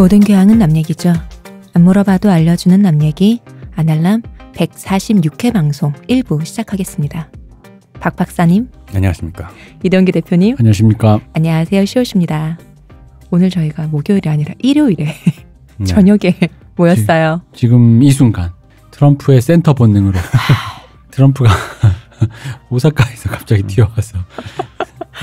모든 교양은 남 얘기죠. 안 물어봐도 알려주는 남 얘기 아날람 146회 방송 1부 시작하겠습니다. 박 박사님. 안녕하십니까. 이동기 대표님. 안녕하십니까. 안녕하세요. 시오십니다. 오늘 저희가 목요일이 아니라 일요일에 네. 저녁에 모였어요. 지, 지금 이 순간 트럼프의 센터 본능으로 아. 트럼프가 오사카에서 갑자기 음. 뛰어와서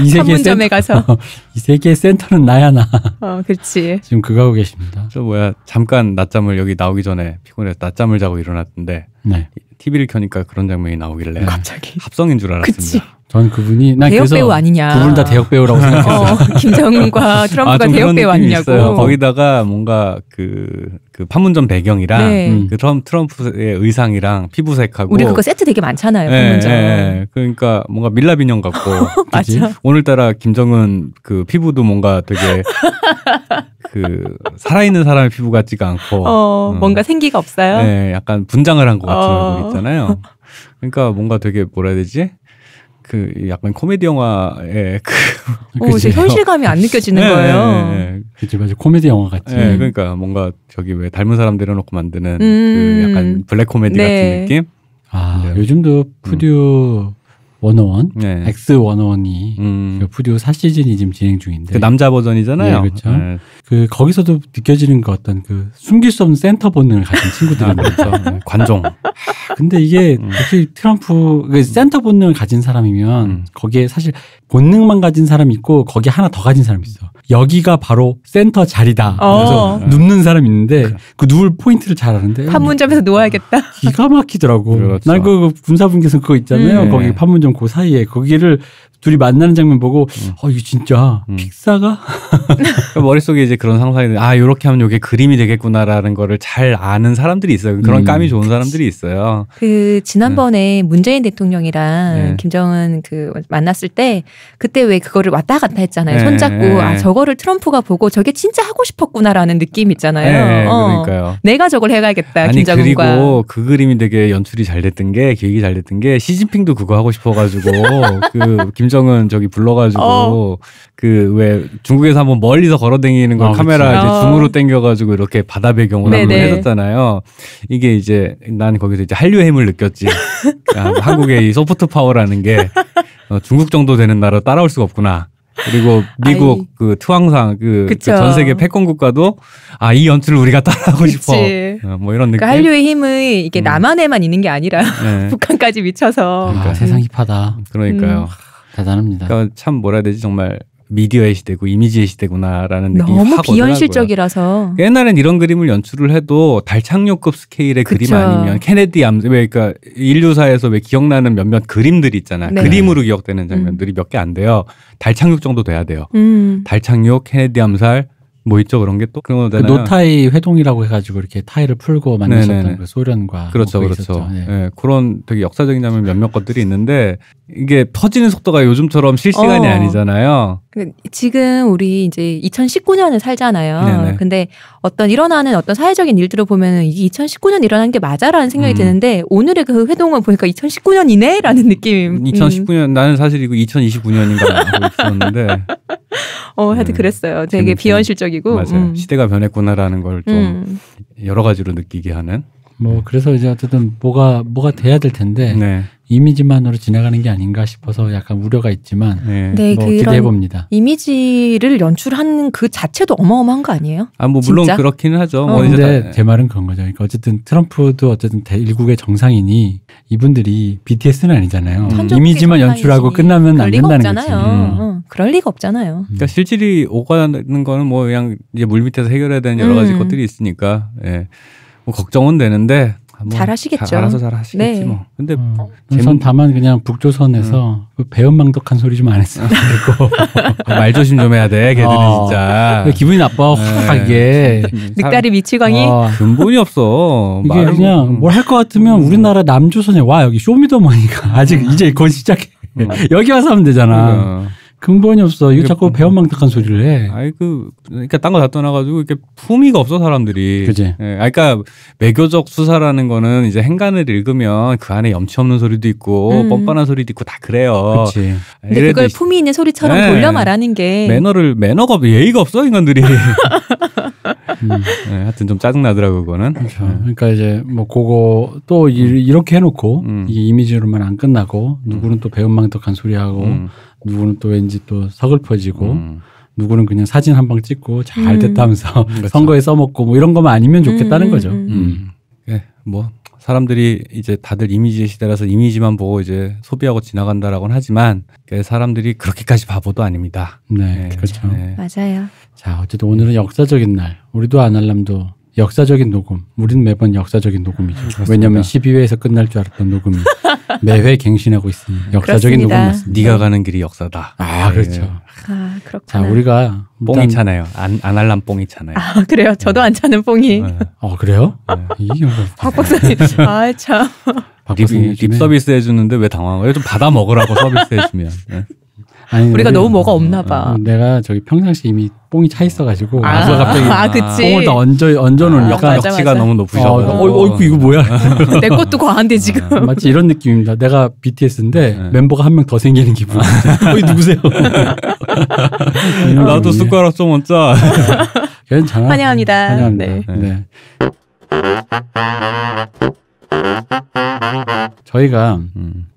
이 세계 센터, 가서 이 세계 센터는 나야 나. 어, 그렇지. 지금 그거 하고 계십니다. 저 뭐야 잠깐 낮잠을 여기 나오기 전에 피곤해서 낮잠을 자고 일어났는데 네. TV를 켜니까 그런 장면이 나오길래 네. 갑자기 합성인 줄 알았습니다. 그치. 전 그분이 난 대역 배우 아니냐. 두 분 다 대역 배우라고 어, 생각했어요. 어, 김정은과 아, 트럼프가 아, 대역 배우 아니냐고. 있어요. 거기다가 뭔가 그, 그 판문점 배경이랑 네. 음. 그 트럼, 트럼프의 의상이랑 피부색하고 우리 그거 세트 되게 많잖아요. 네, 판문점. 네, 네. 그러니까 뭔가 밀랍 인형 같고. 맞아. 오늘따라 김정은 그 피부도 뭔가 되게 그 살아있는 사람의 피부 같지가 않고 어, 음. 뭔가 생기가 없어요. 네, 약간 분장을 한 것 같은 어. 있잖아요. 그러니까 뭔가 되게 뭐라 해야 되지? 그 약간 코미디 영화의 그 오, 어, 제 현실감이 안 느껴지는 네, 거예요. 네, 네, 네. 그치 맞아 코미디 영화 같지. 네, 그러니까 뭔가 저기 왜 닮은 사람 데려놓고 만드는 그 음~ 그 약간 블랙 코미디 같은 네. 느낌. 아 네. 요즘도 푸듀 음. 원어원, 네. X 원어원이 음. 그 프듀 4시즌이 지금 진행 중인데 그 남자 버전이잖아요. 네, 그렇죠. 네. 그 거기서도 느껴지는 그 어떤 그 숨길 수 없는 센터 본능을 가진 친구들이 아, 많죠. 네. 네. 관종. 아, 근데 이게 음. 역시 트럼프 그 센터 본능을 가진 사람이면 음. 거기에 사실 본능만 가진 사람 있고 거기 하나 더 가진 사람 있어. 여기가 바로 센터 자리다. 그래서 어. 눕는 사람 있는데 그 누울 포인트를 잘 아는데 판문점에서 누워야겠다. 기가 막히더라고. 그렇죠. 난그 그, 군사 분께서 그거 있잖아요. 음. 거기 네. 판문점 그 사이에 거기를 둘이 만나는 장면 보고 음. 어 아, 이거 진짜 음. 픽사가 그러니까 머릿속에 이제 그런 상상이 아 요렇게 하면 요게 그림이 되겠구나라는 거를 잘 아는 사람들이 있어요. 그런 음. 감이 좋은 사람들이 있어요. 그 지난번에 네. 문재인 대통령이랑 네. 김정은 그 만났을 때 그때 왜 그거를 왔다 갔다 했잖아요. 네. 손잡고 아, 네. 아 저거를 트럼프가 보고 저게 진짜 하고 싶었구나라는 느낌 있잖아요. 네, 어. 그러니까요. 내가 저걸 해가겠다. 야 아니 김정은과. 그리고 그 그림이 되게 연출이 잘 됐던 게 기획이 잘 됐던 게 시진핑도 그거 하고 싶어가지고 그 김정 은 이혜정은 저기 불러가지고 어. 그왜 중국에서 한번 멀리서 걸어다니는 걸 아, 카메라 그치. 이제 중으로땡겨가지고 어. 이렇게 바다 배경으로 한번 해줬잖아요. 이게 이제 난 거기서 이제 한류의 힘을 느꼈지. 야, 아, 한국의 이 소프트 파워라는 게 어, 중국 정도 되는 나라 따라올 수가 없구나. 그리고 미국 아이. 그 투항상 그전 그, 그 세계 패권 국가도 아 이 연출을 우리가 따라하고 싶어 어, 뭐 이런 그러니까 느낌. 그러니 한류의 힘을 이게 음. 남한에만 있는 게 아니라 네. 북한까지 미쳐서 그러니까 아, 세상 힙하다. 음, 그러니까요. 음. 대단합니다. 그러니까 참 뭐라 해야 되지 정말 미디어의 시대고 이미지의 시대구나라는 느낌이 너무 비현실적이라서 옛날엔 이런 그림을 연출을 해도 달착륙급 스케일의 그쵸. 그림 아니면 케네디 암 그러니까 인류사에서 왜 기억나는 몇몇 그림들 있잖아요 네. 그림으로 기억되는 음. 장면들이 음. 몇개 안 돼요 달착륙 정도 돼야 돼요 음. 달착륙 케네디 암살 뭐 있죠 그런 게또 그런 거잖아요. 그 노타이 회동이라고 해가지고 이렇게 타이를 풀고 만드셨던그 소련과 그렇죠 뭐 그렇죠. 네. 네. 그런 되게 역사적인 장면 몇몇 것들이 있는데 이게 퍼지는 속도가 요즘처럼 실시간이 어. 아니잖아요. 지금 우리 이제 2019년을 살잖아요. 네네. 근데 어떤 일어나는 어떤 사회적인 일들을 보면은 이게 2019년 일어난 게 맞아라는 생각이 음. 드는데 오늘의 그 회동을 보니까 2019년이네라는 음. 느낌. 2019년 음. 나는 사실 이거 2029년인가 하고 있었는데. 어, 하여튼 네. 그랬어요. 되게 재밌죠. 비현실적이고. 맞아요. 음. 시대가 변했구나라는 걸좀 음. 여러 가지로 느끼게 하는. 뭐 그래서 이제 어쨌든 뭐가 뭐가 돼야 될 텐데. 네. 이미지만으로 지나가는 게 아닌가 싶어서 약간 우려가 있지만 네. 네, 뭐 기대해 봅니다. 이미지를 연출하는 그 자체도 어마어마한 거 아니에요? 아, 뭐 물론 진짜? 그렇기는 하죠. 어. 뭐 근데 제 말은 그런 거죠. 그러니까 어쨌든 트럼프도 어쨌든 대 일국의 정상이니 이분들이 BTS는 아니잖아요. 음. 이미지만 연출하고 끝나면 안 된다는 거죠 음. 어, 그럴 리가 없잖아요. 그러니까 실질이 오가는 거는 뭐 그냥 이제 물 밑에서 해결해야 되는 여러 가지 음. 것들이 있으니까 예. 뭐 걱정은 되는데 뭐 잘하시겠죠. 알아서 잘하시겠지 네. 뭐. 근데 음, 제목 음. 다만 그냥 북조선에서 음. 그 배은망덕한 소리 좀 안 했으면 좋겠고 아, 아, 말 조심 좀 해야 돼. 걔들은 어. 진짜 기분이 나빠 확 네. 이게 늑다리 미치광이 어. 근본이 없어. 이게 그냥 뭘할 뭐, 음. 뭐 것 같으면 음. 우리나라 남조선에 와 여기 쇼미더머니가 아직 이제 곧 시작해. 여기 와서 하면 되잖아. 그러니까. 근본이 없어. 이거 자꾸 뭐 배엄망덕한 소리를 해. 아이 그 그러니까 딴 거 다 떠나가지고 이렇게 품위가 없어 사람들이. 그지. 예, 그러니까 매교적 수사라는 거는 이제 행간을 읽으면 그 안에 염치 없는 소리도 있고 음. 뻔뻔한 소리도 있고 다 그래요. 그치. 예, 근데 그걸 품위 있는 소리처럼 예, 돌려 말하는 게 매너를 매너가 예의가 없어 인간들이. 음. 네, 하여튼 좀 짜증나더라고 그거는. 그렇죠. 네. 그러니까 이제 뭐 그거 또 이, 음. 렇게 해놓고 음. 이게 이미지로만 안 끝나고 음. 누구는 또 배은망덕한 소리하고 음. 누구는 또 왠지 또 서글퍼지고 음. 누구는 그냥 사진 한 방 찍고 잘 됐다면서 그 선거에 써먹고 뭐 이런 거만 아니면 좋겠다는 거죠. 음. 네, 뭐 사람들이 이제 다들 이미지의 시대라서 이미지만 보고 이제 소비하고 지나간다라고는 하지만 그 사람들이 그렇게까지 바보도 아닙니다. 네, 네 그렇죠. 네. 맞아요. 자, 어쨌든 오늘은 역사적인 날. 우리도 아날람도 역사적인 녹음. 우리는 매번 역사적인 녹음이죠. 음, 그렇습니다. 왜냐하면 12회에서 끝날 줄 알았던 녹음이 매회 갱신하고 있습니다 역사적인 녹음 맞습니다. 네가 가는 길이 역사다. 아 그렇죠. 예. 아 그렇구나. 자 우리가 뽕이 차나요. 안, 안 알람 뽕이 차나요. 아 그래요. 저도 안 차는 뽕이. 네. 어 그래요? 네. 예. 이박 박사님. 아 참. 박사님 립 서비스 해주는데 왜 당황해요? 좀 받아 먹으라고 서비스 해주면. 네. 아니, 우리가 너무 뭐가 어, 없나 봐. 어, 내가 저기 평상시 이미 뽕이 차 있어가지고 아, 아 갑자기 아, 그치. 뽕을 다 얹어 얹어놓으 아, 맞아, 역치가 너무 높으셔. 어, 어, 어, 어, 이거 뭐야? 내 것도 과한데 어, 지금. 아, 마치 이런 느낌입니다. 내가 BTS인데 네. 멤버가 한 명 더 생기는 기분. 어이 누구세요? 나도 숟가락 좀 얹자. 괜찮아. 환영합니다. 환영합니다. 네. 네. 네. 저희가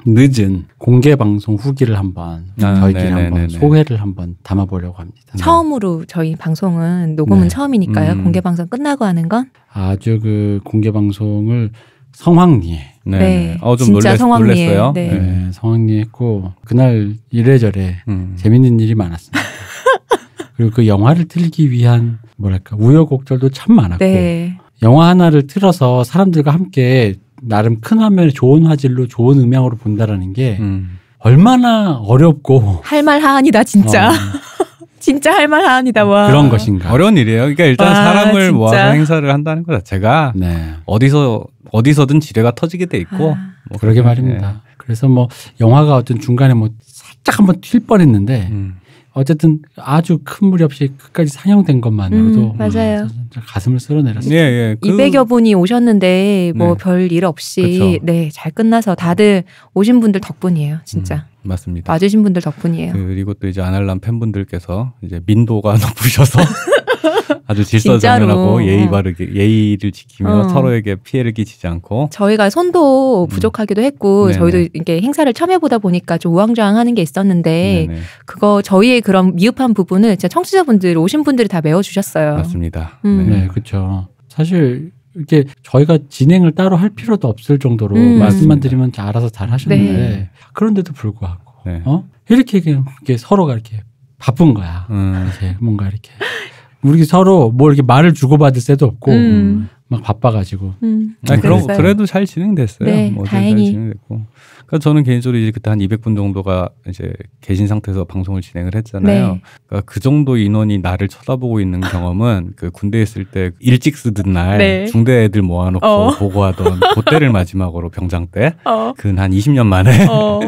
늦은 공개 방송 후기를 한번 아, 저희끼리 네네네네. 네, 한번 네, 네. 소회를 한번 담아보려고 합니다. 처음으로 저희 방송은 녹음은 네. 처음이니까요. 음. 공개 방송 끝나고 하는 건 아주 그 공개 방송을 성황리에 네. 네. 어, 좀 진짜 성황리에. 네. 네, 성황리에 했고 그날 이래저래 음. 재밌는 일이 많았습니다. 그리고 그 영화를 틀기 위한 뭐랄까 우여곡절도 참 많았고 네. 영화 하나를 틀어서 사람들과 함께 나름 큰 화면에 좋은 화질로 좋은 음향으로 본다라는 게 음. 얼마나 어렵고 할 말 하안이다 진짜. 어. 진짜 할 말 하안이다 와. 그런 것인가. 어려운 일이에요. 그러니까 일단 와, 사람을 진짜. 모아서 행사를 한다는 것 자체가 네. 어디서 어디서든 지뢰가 터지게 돼 있고 아. 뭐 그러게 말입니다. 네. 그래서 뭐 영화가 어떤 중간에 뭐 살짝 한번 튈 뻔했는데 음. 어쨌든 아주 큰 무리 없이 끝까지 상영된 것만으로도 음, 맞아요. 음, 가슴을 쓸어내렸어요. 예, 예. 그... 200여 분이 오셨는데 뭐 별일 네. 없이 네 잘 끝나서 다들 오신 분들 덕분이에요, 진짜. 음, 맞습니다. 와주신 분들 덕분이에요. 그리고 또 이제 아날람 팬분들께서 이제 민도가 높으셔서 아주 질서정연하고 예의 네. 바르게 예의를 지키며 어. 서로에게 피해를 끼치지 않고 저희가 손도 음. 부족하기도 했고 음. 저희도 이렇게 행사를 처음 해보다 보니까 좀 우왕좌왕하는 게 있었는데 네네. 그거 저희의 그런 미흡한 부분을 진 청취자분들 오신 분들이 다 메워주셨어요. 맞습니다. 음. 네, 그렇죠. 사실 이렇게 저희가 진행을 따로 할 필요도 없을 정도로 음. 말씀만 드리면 알아서 잘 하셨는데 네. 그런데도 불구하고 네. 어 이렇게 이렇게 서로가 이렇게 바쁜 거야. 음. 이렇 뭔가 이렇게 우리 서로 뭐 이렇게 말을 주고받을 새도 없고 음. 막 바빠가지고. 음. 아니, 그럼 그래도 잘 진행됐어요. 네, 뭐 다행히. 잘 진행됐고. 그래서 그러니까 저는 개인적으로 이제 그때 한 200분 정도가 이제 계신 상태에서 방송을 진행을 했잖아요. 네. 그러니까 그 정도 인원이 나를 쳐다보고 있는 경험은 그 군대에 있을 때 일찍 쓰던 날 네. 중대 애들 모아놓고 어. 보고하던 그때를 마지막으로 병장 때 어. 근한 20년 만에 어.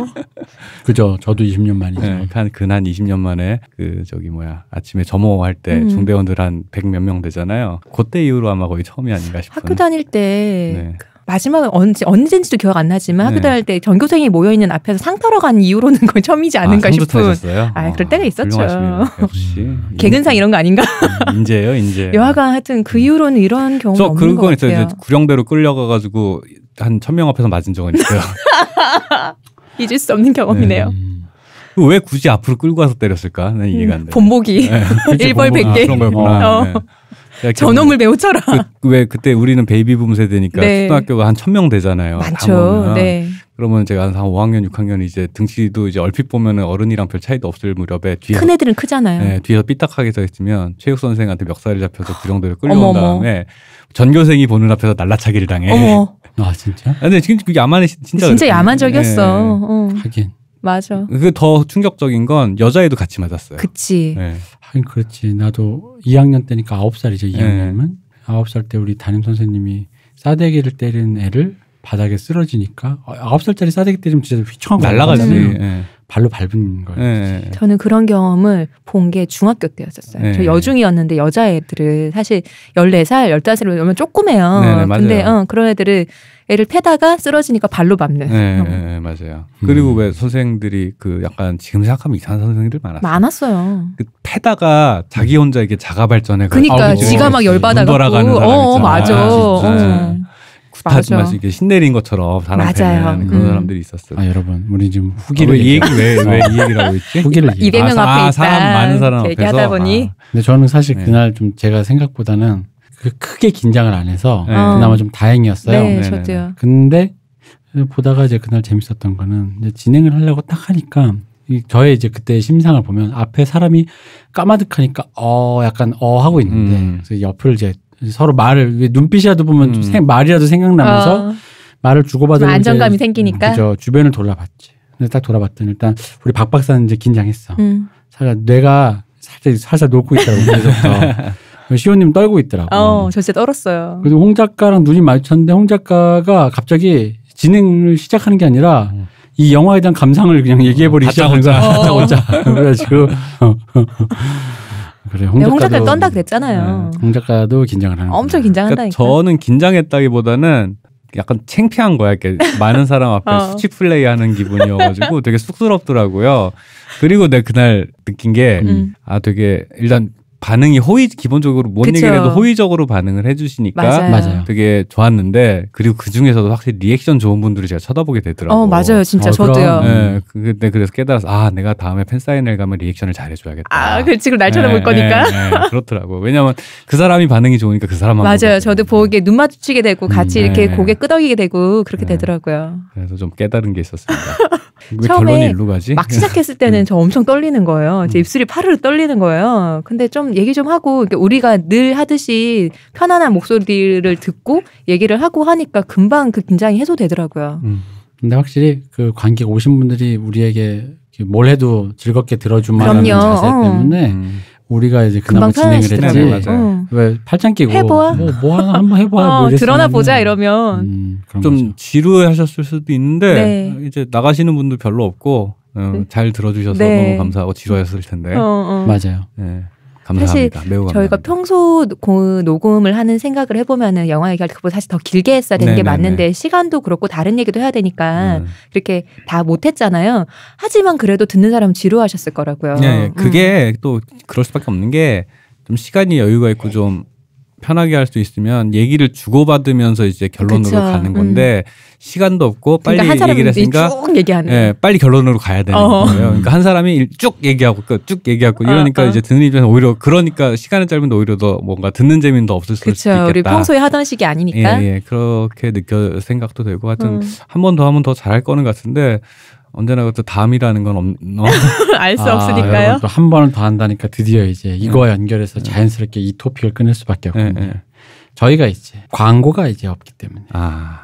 그죠. 저도 20년 만이죠. 네, 한근한 20년 만에 그 저기 뭐야 아침에 점호할 때 음. 중대원들 한 100 몇 명 되잖아요. 그때 이후로 아마 거의 처음이 아닌가 싶은. 학교 다닐 때 네. 그 마지막은 언제 언제인지도 기억 안 나지만 학교 네. 다닐 때 전교생이 모여 있는 앞에서 상 타러 간 이후로는 거의 처음이지 아, 않은가 아, 싶은. 아 그럴 때가 아, 있었죠. 훌 역시 음. 개근상 이런 거 아닌가? 음, 인재예요, 인재. 여하간 하여튼 그 이후로는 이런 경우가 없는 그 같아요. 그런 거있어 구령대로 끌려가가지고 한 천명 앞에서 맞은 적은 있어요. 잊을 수 없는 경험이네요. 네. 음. 왜 굳이 앞으로 끌고 와서 때렸을까? 난 이해가 안 돼. 본보기. 네. 1벌 100개. 아, 그런 거구나 어. 네. 전놈을 배우처럼. 그, 그, 왜 그때 우리는 베이비붐 세대니까 네. 초등학교가 한천명 되잖아요. 많죠. 네. 그러면 제가 한 5학년, 6학년 이제 등치도 이제 얼핏 보면은 어른이랑 별 차이도 없을 무렵에 뒤에 큰 애들은 크잖아요. 네, 뒤에서 삐딱하게 서 있으면 체육 선생한테 멱살을 잡혀서 그 정도로 끌려온 어머머. 다음에 전교생이 보는 앞에서 날라차기를 당해. 어머. 아 진짜? 아, 근데 지금 그야만의 진짜 진짜 야만적이었어. 네. 어. 하긴. 맞아. 그 더 충격적인 건 여자애도 같이 맞았어요. 그치. 네. 하긴 그렇지. 나도 2학년 때니까 9살이죠. 2학년이면 네. 9살 때 우리 담임 선생님이 싸대기를 때린 애를 바닥에 쓰러지니까 9살짜리 어, 싸대기 때리면 진짜 휘청하고 날아가지. 네. 발로 밟은 거예요. 네. 저는 그런 경험을 본 게 중학교 때였었어요. 네. 저 여중이었는데 여자애들을 사실 14살, 15살 이러면 조그매요. 네, 네 근데 어, 그런 애들을 애를 패다가 쓰러지니까 발로 밟는. 네, 어. 네, 네 맞아요. 그리고 음. 왜 선생들이 그 약간 지금 생각하면 이상한 선생들 많았어요. 많았어요. 그 패다가 자기 혼자 이게 자가 발전해. 그니까 아, 지가 막열받아가지고 어, 어, 맞아. 아, 스팟 맞아. 이렇게 신내린 것처럼 사람 패는 음. 그런 음. 사람들이 있었어요. 아 여러분, 우리 지금 아, 후기를 아, 이 얘기 왜왜이 얘기라고 했지? 후기를 200명 아, 아, 앞에 아, 있다. 사람 많은 사람 얘기하다 보니. 아. 근데 저는 사실 네. 그날 좀 제가 생각보다는 그 크게 긴장을 안 해서 네. 그나마 좀 다행이었어요. 네, 저도요. 근데 보다가 이제 그날 재밌었던 거는 이제 진행을 하려고 딱 하니까 저의 이제 그때 심상을 보면 앞에 사람이 까마득하니까 어 약간 어 하고 있는데 음. 그래서 옆을 이제 서로 말을 눈빛이라도 보면 음. 생, 말이라도 생각나면서 어. 말을 주고받으 안정감이 생기니까 그죠 주변을 돌아봤지. 근데 딱 돌아봤더니 일단 우리 박 박사는 이제 긴장했어. 음. 살짝 뇌가 살짝 살살 놓고 있더라고 그래서 시호님 떨고 있더라고. 어, 저 진짜 떨었어요. 그래서 홍 작가랑 눈이 마주쳤는데 홍 작가가 갑자기 진행을 시작하는 게 아니라 음. 이 영화에 대한 감상을 그냥 얘기해버리기 음, 시작한 거야. 다짜고짜. 어. 그래가지고. 어, 어, 그래 홍, 네, 홍작가 떤다 그랬잖아요. 네, 홍 작가도 긴장을 하는. 엄청 긴장한다니까. 그러니까 저는 긴장했다기보다는 약간 챙피한 거야. 이렇게 많은 사람 앞에 어. 수치 플레이하는 기분이어가지고 되게 쑥스럽더라고요. 그리고 내가 그날 느낀 게아 음. 아, 되게 일단 반응이 호의 기본적으로 뭔 그쵸. 얘기를 해도 호의적으로 반응을 해주시니까 맞아요. 되게 좋았는데 그리고 그 중에서도 확실히 리액션 좋은 분들을 제가 쳐다보게 되더라고요. 어 맞아요, 진짜 어, 저도요. 네, 근데 그래서 깨달아서 아 내가 다음에 팬 사인을 가면 리액션을 잘 해줘야겠다. 아 그렇지 금날 쳐다볼 네, 거니까. 네, 네, 그렇더라고. 왜냐면 그 사람이 반응이 좋으니까 그 사람만. 맞아요. 저도 보게 눈 마주치게 되고 같이 음, 이렇게 네. 고개 끄덕이게 되고 그렇게 네. 되더라고요. 그래서 좀 깨달은 게 있었습니다. 처음에 막 시작했을 때는 네. 저 엄청 떨리는 거예요. 제 음. 입술이 파르르 떨리는 거예요. 근데 좀 얘기 좀 하고 우리가 늘 하듯이 편안한 목소리를 듣고 얘기를 하고 하니까 금방 그 긴장이 해소되더라고요. 음. 근데 확실히 그 관객 오신 분들이 우리에게 뭘 해도 즐겁게 들어주 만한 자세 어. 때문에 음. 우리가 이제 그나마 진행을 했지. 네, 맞아요. 왜 팔짱 끼고 해보아? 뭐, 뭐 하나 한번 해보아. 뭐 어, 뭐 드러나 보자 이러면 음, 좀 지루해하셨을 수도 있는데 네. 이제 나가시는 분도 별로 없고 어, 네. 잘 들어주셔서 네. 너무 감사하고 지루하셨을 텐데. 어, 어. 맞아요. 네. 감사합니다. 사실 매우 감사합니다. 저희가 평소 고, 녹음을 하는 생각을 해보면은 영화 얘기할 때보다 사실 더 길게 했어야 되는 네네네. 게 네, 네, 맞는데 네. 시간도 그렇고 다른 얘기도 해야 되니까 음. 그렇게 다 못했잖아요. 하지만 그래도 듣는 사람은 지루하셨을 거라고요. 네, 그게 음. 또 그럴 수밖에 없는 게 좀 시간이 여유가 있고 좀 편하게 할 수 있으면 얘기를 주고받으면서 이제 결론으로 그쵸. 가는 음. 건데 음. 시간도 없고 그러니까 빨리 그러니까 얘기를 했으니까 쭉 얘기하는. 예, 빨리 결론으로 가야 되는 어허. 거예요. 그러니까 한 사람이 쭉 얘기하고 쭉 얘기하고 이러니까 어, 어. 이제 듣는 입장에서 오히려 그러니까 시간은 짧은데 오히려 더 뭔가 듣는 재미는 더 없을 수도 있겠다. 우리 평소에 하던 식이 아니니까. 예, 예. 그렇게 느껴 생각도 되고 하여튼 음. 한번 더 하면 더 잘할 거는 같은데 언제나 그것도 다음이라는건 알수 아, 없으니까요. 한 번을 더 한다니까 드디어 이제 네. 이거와 연결해서 네. 자연스럽게 이 토픽을 끊을 수밖에 네, 없군요. 저희가 이제 광고가 이제 없기 때문에 아.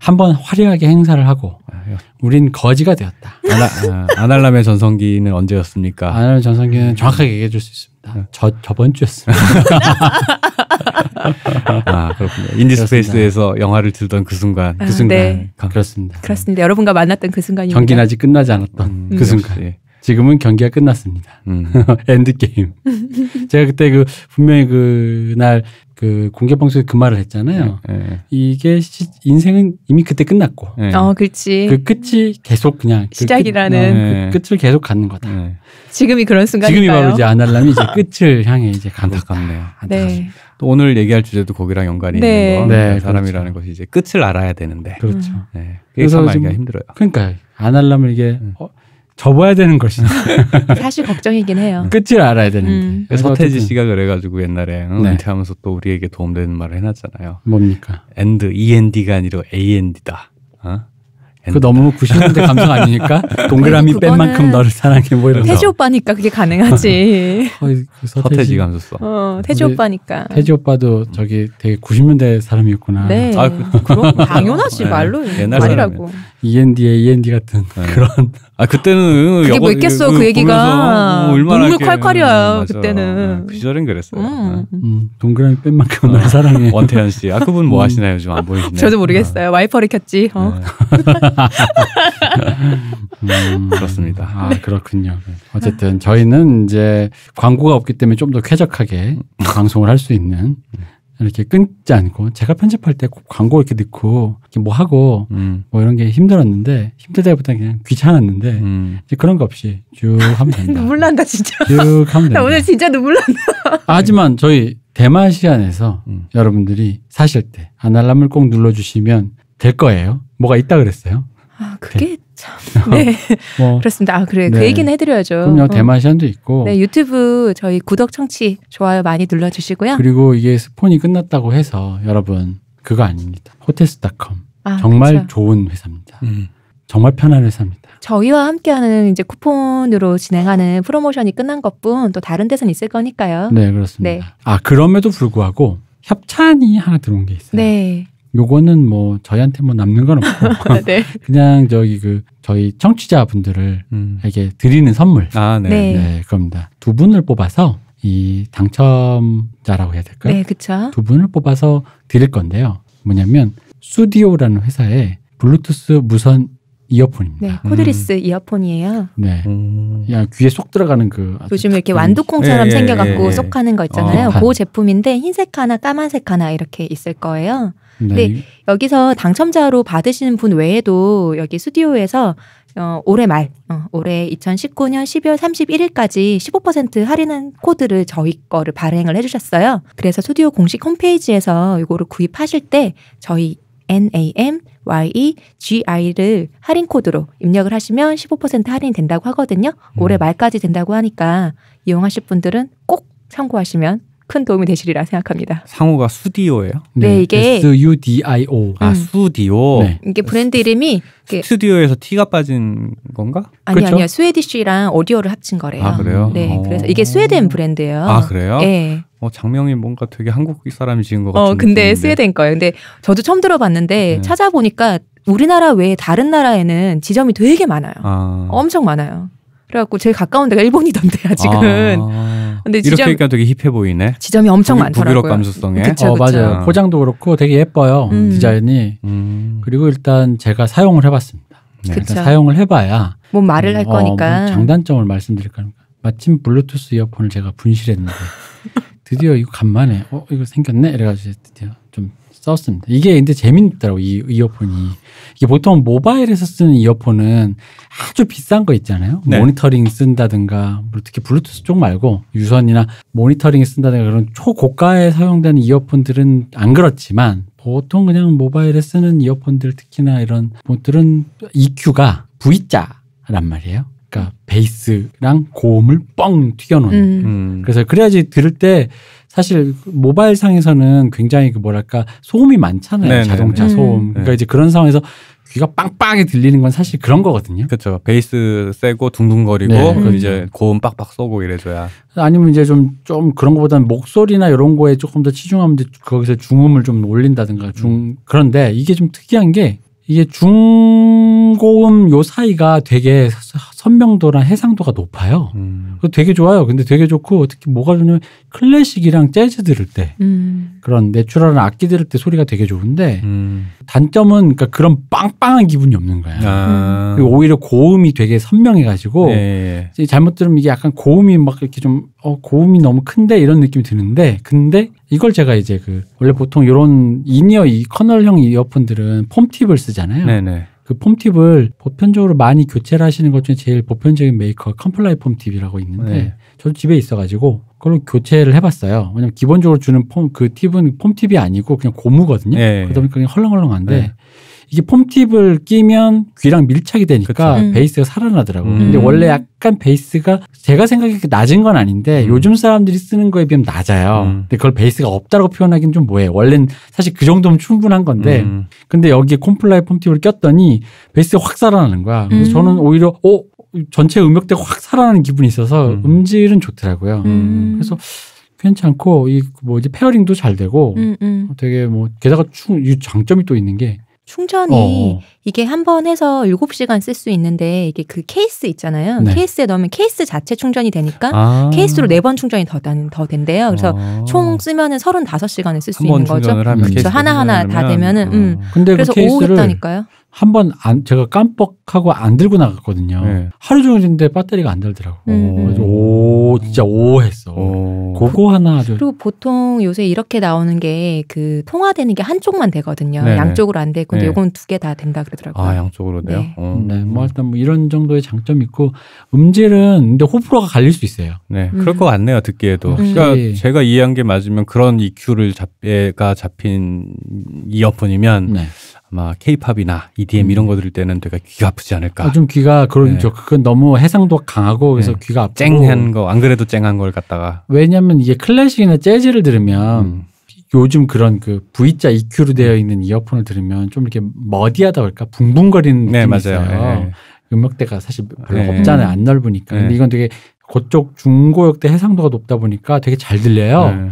한 번 화려하게 행사를 하고 아, 우린 거지가 되었다. 아나, 아, 아날람의 전성기는 언제였습니까? 아날람 전성기는 정확하게 얘기해 줄 수 있습니다. 네. 아, 저 저번 주였습니다. 아 그렇군요. 인디스페이스에서 영화를 들던 그 순간, 그 아, 순간 네. 아, 그렇습니다. 그렇습니다. 여러분과 만났던 그순간입 경기는 아직 끝나지 않았던 음, 그 순간. 역시. 지금은 경기가 끝났습니다. 음. 엔드 게임. 제가 그때 그 분명히 그날 그 공개 방송에 그 말을 했잖아요. 네, 네. 이게 시, 인생은 이미 그때 끝났고. 네. 어, 그렇지. 그 끝이 계속 그냥 그 시작이라는 끝, 어, 그을 네. 계속 갖는 거다. 네. 지금이 그런 순간이에요 지금이 바로 이제 아날람이 이제 끝을 향해 이제 간다. 타깝네요 아, 네. 또 오늘 얘기할 주제도 거기랑 연관이 있는 네. 거. 그렇죠. 사람이라는 그렇죠. 것이 이제 끝을 알아야 되는데. 그렇죠. 네. 그래서 말 알기가 힘들어요. 그러니까 아날람을 이게 음. 어, 접어야 되는 것이죠. 사실 걱정이긴 해요. 끝을 알아야 되는데. 음. 그래서 서태지 씨가 그래가지고 옛날에 응, 네. 은퇴하면서 또 우리에게 도움되는 말을 해놨잖아요. 뭡니까? 엔드, end가 아니라 AND다. 어? 그 너무 90년대 감성 아니니까 동그라미 뺀 만큼 너를 사랑해 뭐 이런 태지 오빠니까 그게 가능하지. 그 서태지 감수써. 어, 태지 오빠니까. 태지 오빠도 저기 되게 90년대 사람이었구나. 네. 아, 그, 그럼 당연하지 네. 말로 네. 말이라고. END의 END 같은 네. 그런. 아 그때는 그게 여고, 그 뭐 있겠어 그 얘기가 뭐 눈물 콸콸이야 음, 그때는. 네, 그 시절엔 그랬어. 음. 네. 음. 동그라미 뺀 만큼 널 어, 사랑해. 원태현 씨, 아 그분 뭐 음. 하시나요? 요즘 안 보이시나요? 저도 모르겠어요. 와이퍼를 켰지. 어. 음, 그렇습니다. 아, 네. 그렇군요. 네. 어쨌든 아. 저희는 이제 광고가 없기 때문에 좀 더 쾌적하게 방송을 할 수 있는 이렇게 끊지 않고 제가 편집할 때 광고 이렇게 넣고 이렇게 뭐 하고 음. 뭐 이런 게 힘들었는데 힘들다기보다 그냥 귀찮았는데 음. 이제 그런 거 없이 쭉 하면 된다. 눈물 난다 진짜. 쭉 하면 된다. 오늘 진짜 눈물 난다. 아, 하지만 저희 대만 시간에서 음. 여러분들이 사실 때 아날람을 꼭 눌러주시면 될 거예요. 뭐가 있다 그랬어요. 아, 그게 네. 참. 네. 뭐, 그렇습니다. 아, 그래. 그 네. 그 얘기는 해드려야죠. 그럼요. 어. 대마시안도 있고. 네, 유튜브 저희 구독, 청취, 좋아요 많이 눌러주시고요. 그리고 이게 스폰이 끝났다고 해서 여러분, 그거 아닙니다. 호텔스닷컴. 아, 정말 그렇죠. 좋은 회사입니다. 음. 정말 편한 회사입니다. 저희와 함께하는 이제 쿠폰으로 진행하는 프로모션이 끝난 것뿐 또 다른 데선 있을 거니까요. 네, 그렇습니다. 네. 아, 그럼에도 불구하고 협찬이 하나 들어온 게 있어요. 네. 요거는 뭐 저희한테 뭐 남는 건 없고 네. 그냥 저기 그 저희 청취자분들을 음. 에게 드리는 선물. 아, 네. 네. 네, 그겁니다. 두 분을 뽑아서 이 당첨자라고 해야 될까요? 네, 그렇죠. 두 분을 뽑아서 드릴 건데요. 뭐냐면 스디오라는 회사의 블루투스 무선 이어폰입니다. 네, 코드리스 음. 이어폰이에요. 네. 음. 야, 귀에 쏙 들어가는 그 요즘 이렇게 완두콩처럼 예, 예, 생겨갖고 예, 예, 쏙 하는 거 있잖아요. 어, 그 제품인데 흰색 하나, 까만색 하나 이렇게 있을 거예요. 네. 근데 네, 여기서 당첨자로 받으시는 분 외에도 여기 스튜디오에서 어, 올해 말, 어, 올해 2019년 12월 31일까지 15% 할인한 코드를 저희 거를 발행을 해주셨어요. 그래서 스튜디오 공식 홈페이지에서 이거를 구입하실 때 저희 NAM YEGI를 할인 코드로 입력을 하시면 15% 할인이 된다고 하거든요. 올해 음. 말까지 된다고 하니까 이용하실 분들은 꼭 참고하시면 큰 도움이 되시리라 생각합니다. 상호가 수디오예요? 네, 네 이게 S-U-D-I-O. 아, 음. 수디오. 네. 이게 브랜드 이름이 스튜디오에서 T가 빠진 건가? 아니 그렇죠? 아니요. 스웨디쉬랑 오디오를 합친 거래요. 아, 그래요? 네. 오. 어. 그래서 이게 스웨덴 브랜드예요. 아, 그래요? 네. 어, 장명이 뭔가 되게 한국 사람이 지은 것 어, 같은 어, 근데 느낌인데. 스웨덴 거예요. 근데 저도 처음 들어봤는데 네. 찾아보니까 우리나라 외에 다른 나라에는 지점이 되게 많아요. 아. 엄청 많아요. 그래갖고 제일 가까운 데가 일본이던데 아직은. 아, 근데 지점, 이렇게 하니까 되게 힙해 보이네. 지점이 엄청 북 많더라고요. 감수성에. 그쵸, 어, 그쵸. 맞아요. 포장도 그렇고 되게 예뻐요 음. 디자인이. 음. 그리고 일단 제가 사용을 해봤습니다. 네. 일단 사용을 해봐야. 뭐 말을 음, 할 어, 거니까. 어, 장단점을 말씀드릴까. 마침 블루투스 이어폰을 제가 분실했는데 드디어 이거 간만에 어 이거 생겼네 이래가지고 드디어 썼습니다. 이게 근데 재밌더라고 이 이어폰이 이게 보통 모바일에서 쓰는 이어폰은 아주 비싼 거 있잖아요. 네. 모니터링 쓴다든가 뭐 특히 블루투스 쪽 말고 유선이나 모니터링 쓴다든가 그런 초고가에 사용되는 이어폰들은 안 그렇지만 보통 그냥 모바일에 쓰는 이어폰들 특히나 이런 것들은 EQ가 V자란 말이에요. 그러니까 베이스랑 고음을 뻥 튀겨놓는. 음. 음. 그래서 그래야지 들을 때 사실 모바일 상에서는 굉장히 그 뭐랄까 소음이 많잖아요. 네네 자동차 음. 소음. 네. 그러니까 이제 그런 상황에서 귀가 빵빵하게 들리는 건 사실 그런 거거든요. 그렇죠. 베이스 세고 둥둥거리고 네, 그 이제 고음 빡빡 쏘고 이래줘야. 아니면 이제 좀좀 좀 그런 거보다는 목소리나 이런 거에 조금 더 치중하면 거기서 중음을 좀 올린다든가 중 음. 그런데 이게 좀 특이한 게 이게 중고음 요 사이가 되게 선명도랑 해상도가 높아요. 음. 되게 좋아요. 근데 되게 좋고 특히 뭐가 좋냐면 클래식이랑 재즈 들을 때 음. 그런 내추럴한 악기 들을 때 소리가 되게 좋은데 음. 단점은 그러니까 그런 빵빵한 기분이 없는 거야. 아. 그 오히려 고음이 되게 선명해가지고 네. 잘못 들으면 이게 약간 고음이 막 이렇게 좀 어, 고음이 너무 큰데 이런 느낌이 드는데 근데 이걸 제가 이제 그 원래 보통 이런 이니어이 커널형 이어폰들은 폼팁을 쓰잖아요. 네네. 그 폼팁을 보편적으로 많이 교체를 하시는 것 중에 제일 보편적인 메이커 컴플라이 폼팁이라고 있는데 네. 저도 집에 있어가지고 그걸 교체를 해봤어요. 왜냐면 기본적으로 주는 폼, 그 팁은 폼팁이 아니고 그냥 고무거든요. 네. 그러다 보니까 그냥 헐렁헐렁한데 네. 이게 폼팁을 끼면 귀랑 밀착이 되니까 그렇죠. 음. 베이스가 살아나더라고요. 음. 근데 원래 약간 베이스가 제가 생각하기에 낮은 건 아닌데 음. 요즘 사람들이 쓰는 거에 비하면 낮아요. 음. 근데 그걸 베이스가 없다고 라 표현하기는 좀 뭐해. 원래는 사실 그 정도면 충분한 건데 음. 근데 여기에 콤플라이 폼팁을 꼈더니 베이스가 확 살아나는 거야. 그래서 음. 저는 오히려 어 전체 음역대가 확 살아나는 기분이 있어서 음. 질은 좋더라고요. 그래서 괜찮고 이 뭐 이제 페어링도 잘 되고 되게 뭐 게다가 충 장점이 또 있는 게 충전이 어. 어. 이게 한 번 해서 7시간 쓸 수 있는데 이게 그 케이스 있잖아요. 네. 케이스에 넣으면 케이스 자체 충전이 되니까 아. 케이스로 네 번 충전이 더, 더 된대요. 그래서 아. 총 쓰면은 35시간을 쓸 수 있는 거죠. 그렇 하나하나 다 되면은 음. 근데 그 그래서 그 케이스를 오했다니까요 한번안 제가 깜빡하고 안 들고 나갔거든요. 네. 하루 종일 있는데 배터리가 안 달더라고. 음. 음. 오 진짜 오 했어. 오. 그거 하나 아주 그리고 보통 요새 이렇게 나오는 게 그 통화되는 게 한쪽만 되거든요. 네 양쪽으로 안 되고 근데 네. 요건 두 개 다 된다 그러더라고요. 아 양쪽으로 돼요? 네. 어. 네. 뭐 일단 뭐 이런 정도의 장점이 있고 음질은 근데 호불호가 갈릴 수 있어요. 네. 음. 그럴 것 같네요. 듣기에도. 음. 그러니까 네. 제가 이해한 게 맞으면 그런 EQ를 잡, 가 잡힌 이어폰이면 네. 아마 케이팝이나 EDM 이런 음. 거 들을 때는 되게 귀가 아프지 않을까. 아, 좀 귀가 그런죠 네. 그건 너무 해상도 가 강하고 그래서 네. 귀가 아프고 쨍한 거 안 그래도 쨍한 걸 갖다가 왜냐하면 이게 클래식이나 재즈를 들으면 음. 요즘 그런 그 V자 EQ로 되어 음. 있는 이어폰을 들으면 좀 이렇게 머디하다 그럴까 붕붕거리는 네, 느낌이 네, 맞아요. 있어요. 네. 음역대가 사실 별로 네. 없잖아요. 안 넓으니까. 네. 근데 이건 되게 그쪽 중고역대 해상도가 높다 보니까 되게 잘 들려요.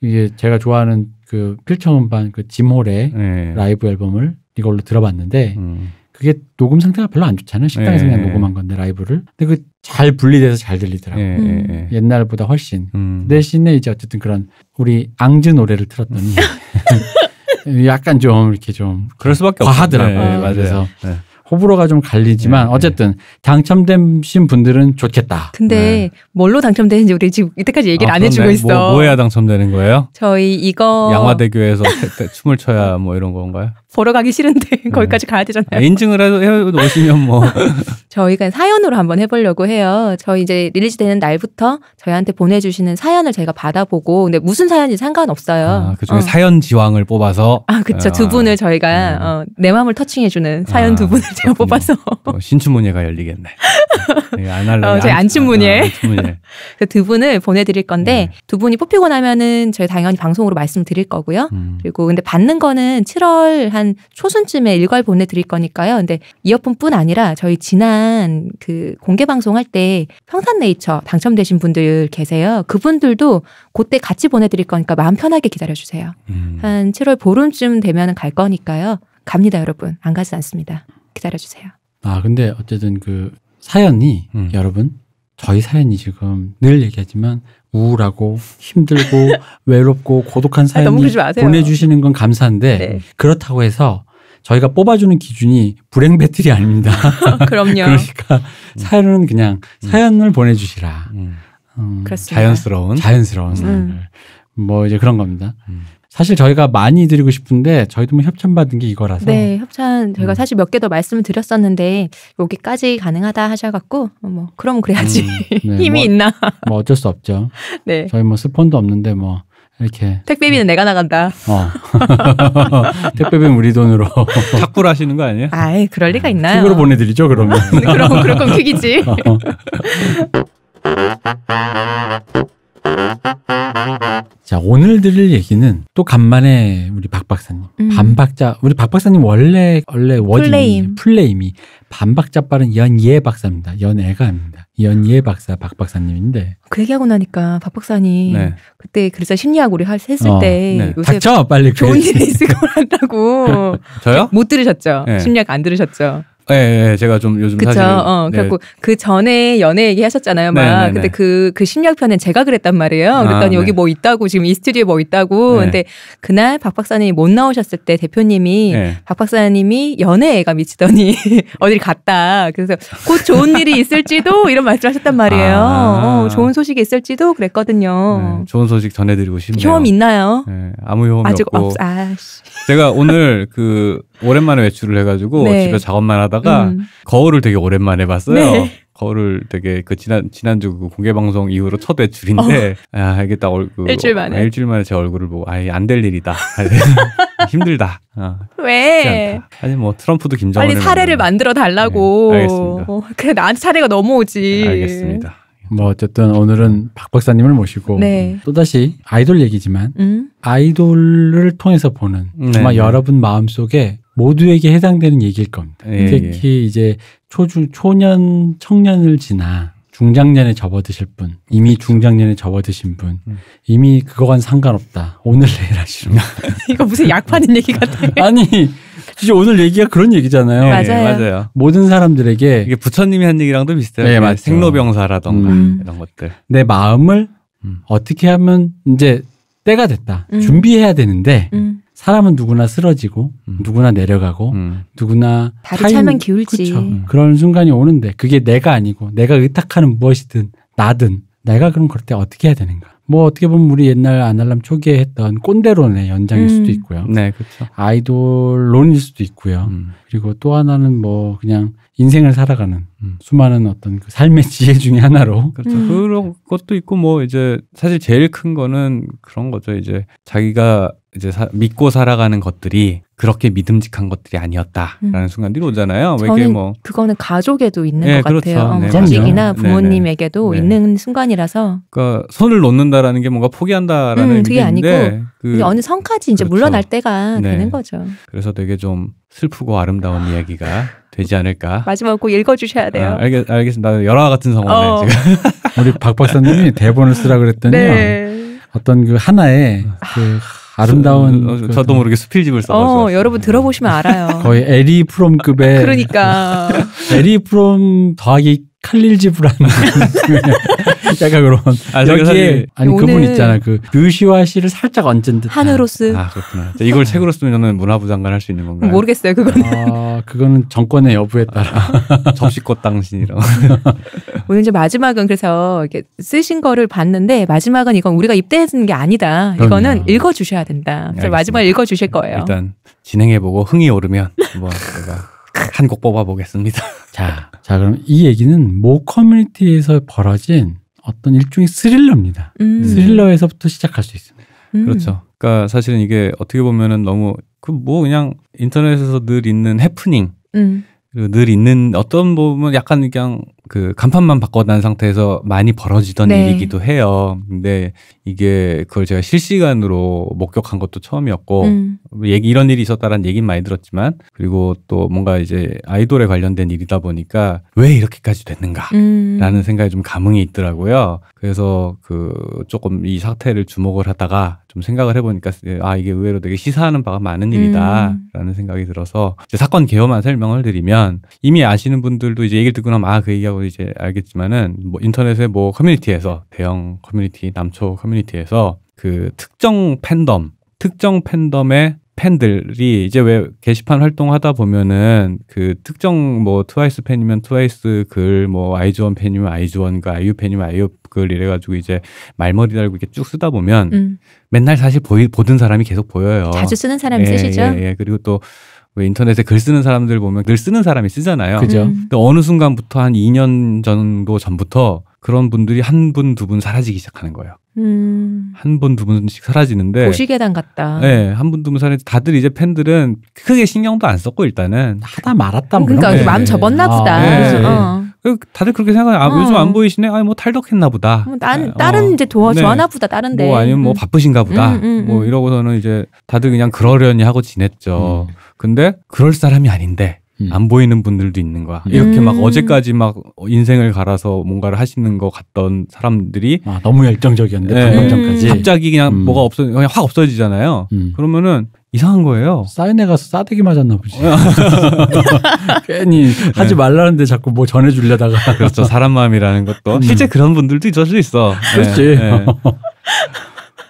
이게 제가 좋아하는 그 필터 음반 그 짐홀의 네. 라이브 앨범을 이걸로 들어봤는데 음. 그게 녹음 상태가 별로 안 좋잖아요. 식당에서 네. 그냥 녹음한 건데 라이브를. 근데 그 잘 분리돼서 잘 들리더라고요. 네, 네, 네. 음. 옛날보다 훨씬. 음. 대신에 이제 어쨌든 그런 우리 앙즈 노래를 틀었더니 약간 좀 이렇게 좀 그럴 수밖에 과하더라고요. 네, 맞아요. 그래서 네. 호불호가 좀 갈리지만 네, 네, 어쨌든 당첨되신 분들은 좋겠다. 근데 네. 뭘로 당첨되는지 우리 지금 이때까지 얘기를 아, 안 해주고 있어. 뭐, 뭐 해야 당첨되는 거예요? 저희 이거 양화대교에서 춤을 춰야 뭐 이런 건가요? 보러 가기 싫은데 거기까지 음. 가야 되잖아요. 아, 인증을 해 오시면 뭐 저희가 사연으로 한번 해보려고 해요. 저희 이제 릴리즈 되는 날부터 저희한테 보내주시는 사연을 저가 받아보고 근데 무슨 사연인지 상관없어요. 아, 그중에 어. 사연 지왕을 뽑아서 아 그쵸 아, 두 분을 저희가 음. 어, 내 마음을 터칭해주는 아, 사연 두 분을 제가 그렇군요. 뽑아서 신춘문예가 열리겠네. 네, 안 할래. 어, 저희 안춘문예. 아, 안춘문예. 두 분을 보내드릴 건데 네. 두 분이 뽑히고 나면은 저희 당연히 방송으로 말씀드릴 거고요. 음. 그리고 근데 받는 거는 7월 한한 초순쯤에 일괄 보내드릴 거니까요. 근데 이어폰뿐 아니라 저희 지난 그 공개 방송할 때 평산네이처 당첨되신 분들 계세요. 그분들도 그때 같이 보내드릴 거니까 마음 편하게 기다려주세요. 음. 한 7월 보름쯤 되면 갈 거니까요. 갑니다, 여러분. 안 가지 않습니다. 기다려주세요. 아, 근데 어쨌든 그 사연이 음. 여러분 저희 사연이 지금 늘 얘기하지만 우울하고 힘들고 외롭고 고독한 사연이 아, 보내주시는 건 감사한데 네. 그렇다고 해서 저희가 뽑아주는 기준이 불행 배틀이 아닙니다. 그럼요. 그러니까 사연은 그냥 음. 사연을 음. 보내주시라. 음. 음, 자연스러운 자연스러운 음. 사연을 뭐 이제 그런 겁니다. 음. 사실 저희가 많이 드리고 싶은데 저희도 뭐 협찬받은 게 이거라서. 네, 협찬 저희가 음. 사실 몇 개 더 말씀을 드렸었는데 여기까지 가능하다 하셔갖고 뭐 그럼 그래야지 음, 네, 힘이 뭐, 있나. 뭐 어쩔 수 없죠. 네. 저희 뭐 스폰도 없는데 뭐 이렇게. 택배비는 내가 나간다. 어. 택배비는 우리 돈으로. 탁불 하시는 거 아니에요? 아이 그럴 리가 네. 있나요? 퀵으로 보내드리죠 그러면. 그럼 그럴 건 퀵이지. 어. 자, 오늘 드릴 얘기는 또 간만에 우리 박 박사님. 음. 반박자, 우리 박 박사님 원래, 원래 워딩이, 플레임이 반박자 빠른 연예 박사입니다. 연애가 아닙니다. 연예 박사, 박 박사님인데. 그 얘기하고 나니까 박 박사님. 네. 그때 글자 심리학 우리 했을 어, 때. 네. 요새 닥쳐, 빨리. 좋은 일이 있을 거라고 저요? 못 들으셨죠? 네. 심리학 안 들으셨죠? 예, 네, 제가 좀 요즘 그쵸? 사실 어, 네. 그래갖고 그 전에 연애 얘기 하셨잖아요, 막. 네네 네, 근데 그그 네. 그, 그 심리학편은 제가 그랬단 말이에요. 그랬더니 아, 여기 뭐 있다고 지금 이 스튜디오에 뭐 있다고. 네. 근데 그날 박 박사님이 못 나오셨을 때 대표님이 박 박사님이 연애애가 미치더니 어딜 갔다. 그래서 곧 좋은 일이 있을지도 이런 말씀하셨단 말이에요. 아, 어, 좋은 소식이 있을지도 그랬거든요. 좋은 소식 전해드리고 싶네요. 효험 있나요? 아무 효험 없고. 없... 아, 제가 오늘 그 오랜만에 외출을 해가지고 네. 집에 작업만 하다가 음. 거울을 되게 오랜만에 봤어요. 네. 거울을 되게 그 지난 지난주 그 공개 방송 이후로 첫 외출인데 어. 아 이게 딱 얼굴 일주일 어, 만에 아, 일주일 만에 제 얼굴을 보고 아예 안 될 일이다 힘들다 어, 왜 아니 뭐 트럼프도 김정은 빨리 사례를 만들어 달라고 네, 어, 그래 나한테 사례가 넘어오지 네, 알겠습니다 뭐 어쨌든 오늘은 박 박사님을 모시고 네. 또다시 아이돌 얘기지만 음? 아이돌을 통해서 보는 네. 정말 네. 여러분 마음속에 모두에게 해당되는 얘기일 겁니다. 예, 특히 예. 이제 초중 초년 청년을 지나 중장년에 접어드실 분, 이미 그렇죠. 중장년에 접어드신 분, 음. 이미 그거와는 상관없다. 오늘 내일 하시는 이거 무슨 약 파는 얘기 같아. 아니, 진짜 오늘 얘기가 그런 얘기잖아요. 네, 맞아요. 예, 맞아요. 모든 사람들에게 이게 부처님이 한 얘기랑도 비슷해요. 네, 예, 맞죠. 생로병사라던가 음. 이런 것들. 내 마음을 음. 어떻게 하면 이제 때가 됐다. 음. 준비해야 되는데 음. 사람은 누구나 쓰러지고 음. 누구나 내려가고 음. 누구나 다리 차면 기울지 그 그런 순간이 오는데 그게 내가 아니고 내가 의탁하는 무엇이든 나든 내가 그럼 그럴 때 어떻게 해야 되는가? 뭐 어떻게 보면 우리 옛날 아날람 초기에 했던 꼰대론의 연장일 음. 수도 있고요. 네, 그렇죠. 아이돌론일 수도 있고요. 음. 그리고 또 하나는 뭐 그냥 인생을 살아가는 음. 수많은 어떤 그 삶의 지혜 중의 하나로 그렇죠. 그런 것도 있고 뭐 이제 사실 제일 큰 거는 그런 거죠. 이제 자기가 이제 사, 믿고 살아가는 것들이 그렇게 믿음직한 것들이 아니었다라는 음. 순간들이 오잖아요. 저는 게뭐 그거는 가족에도 있는 네, 것 그렇죠. 같아요. 어, 네, 자식이나 부모님에게도 네, 네. 있는 네. 순간이라서. 그러니까 손을 놓는다라는 게 뭔가 포기한다라는 음, 그게 아니고 그, 어느 선까지 이제 그렇죠. 물러날 때가 네. 되는 거죠. 그래서 되게 좀 슬프고 아름다운 이야기가 되지 않을까. 마지막으로 읽어주셔야 아, 돼요. 아, 알겠, 알겠습니다. 열화 같은 성원에 어. 지금. 우리 박 박사님이 대본을 쓰라 그랬더니 네. 어떤 그 하나의 그 아. 아름다운 저, 그, 저도 모르게 수필집을 어, 써가지고. 어, 여러분 들어보시면 알아요. 거의 에리 프롬급의. 그러니까. 에리 프롬 더하기 칼릴지브라는 약간 그런 아, 여기에 아니 그분 있잖아 그 류시와 씨를 살짝 얹은 듯 한으로스 아 그렇구나 이걸 책으로 쓰면은 문화부 장관 할 수 있는 건가요? 모르겠어요 그거는 아 그거는 정권의 여부에 따라 접시꽃 당신이라고 오늘 이제 마지막은 그래서 이렇게 쓰신 거를 봤는데 마지막은 이건 우리가 입대해주는 게 아니다 이거는 읽어 주셔야 된다 그래서 마지막 읽어 주실 거예요 일단 진행해보고 흥이 오르면 뭐 제가 한곡 뽑아보겠습니다. 자, 자 그럼 이 얘기는 모 커뮤니티에서 벌어진 어떤 일종의 스릴러입니다. 음. 스릴러에서부터 시작할 수 있습니다. 음. 그렇죠. 그러니까 사실은 이게 어떻게 보면은 너무 그 뭐 그냥 인터넷에서 늘 있는 해프닝. 음. 그리고 늘 있는 어떤 부분 은 약간 그냥 그 간판만 바꿔둔 상태에서 많이 벌어지던 네. 일이기도 해요. 근데 이게 그걸 제가 실시간으로 목격한 것도 처음이었고 음. 얘기 이런 일이 있었다라는 얘기는 많이 들었지만 그리고 또 뭔가 이제 아이돌에 관련된 일이다 보니까 왜 이렇게까지 됐는가라는 음. 생각이 좀 감흥이 있더라고요. 그래서 그 조금 이 사태를 주목을 하다가 좀 생각을 해보니까 아 이게 의외로 되게 시사하는 바가 많은 일이다라는 음. 생각이 들어서 이제 사건 개요만 설명을 드리면 이미 아시는 분들도 이제 얘기를 듣고 나면 아 그 얘기하고 이제 알겠지만은 뭐 인터넷의 뭐 커뮤니티에서 대형 커뮤니티 남초 커뮤니티에서 그 특정 팬덤 특정 팬덤의 팬들이 이제 왜 게시판 활동하다 보면은 그 특정 뭐 트와이스 팬이면 트와이스 글, 뭐 아이즈원 팬이면 아이즈원 글, 아이유 팬이면 아이유 글 이래가지고 이제 말머리 달고 이렇게 쭉 쓰다 보면 음. 맨날 사실 보이, 보던 사람이 계속 보여요. 자주 쓰는 사람이 예, 쓰시죠? 예, 예. 그리고 또왜 인터넷에 글 쓰는 사람들 보면 글 쓰는 사람이 쓰잖아요. 그죠. 음. 근데 어느 순간부터 한 2년 정도 전부터 그런 분들이 한 분, 두 분 사라지기 시작하는 거예요. 음. 한 분, 두 분씩 사라지는데. 보시계단 같다. 네. 한 분, 두 분 사라지 다들 이제 팬들은 크게 신경도 안 썼고, 일단은. 하다 말았다. 뭐 그러니까 아, 네. 마음 접었나 보다. 아, 네. 어. 다들 그렇게 생각해요. 아, 요즘 어. 안 보이시네? 아, 뭐 탈덕했나 보다. 난, 뭐 어. 다른 이제 도와, 네. 좋아나 보다, 다른데. 뭐 아니면 뭐 음. 바쁘신가 보다. 음, 음, 뭐 이러고서는 이제 다들 그냥 그러려니 하고 지냈죠. 근데 그럴 사람이 아닌데 음. 안 보이는 분들도 있는 거야. 이렇게 음. 막 어제까지 막 인생을 갈아서 뭔가를 하시는 것 같던 사람들이 아, 너무 열정적이었는데 네. 방금 까지 갑자기 그냥 음. 뭐가 없어 그냥 확 없어지잖아요. 음. 그러면은 이상한 거예요. 사인회 가서 싸대기 맞았나 보지. 괜히 하지 네. 말라는데 자꾸 뭐 전해주려다가. 그렇죠. 사람 마음이라는 것도 음. 실제 그런 분들도 있을 수 있어. 그렇지. 네. 네.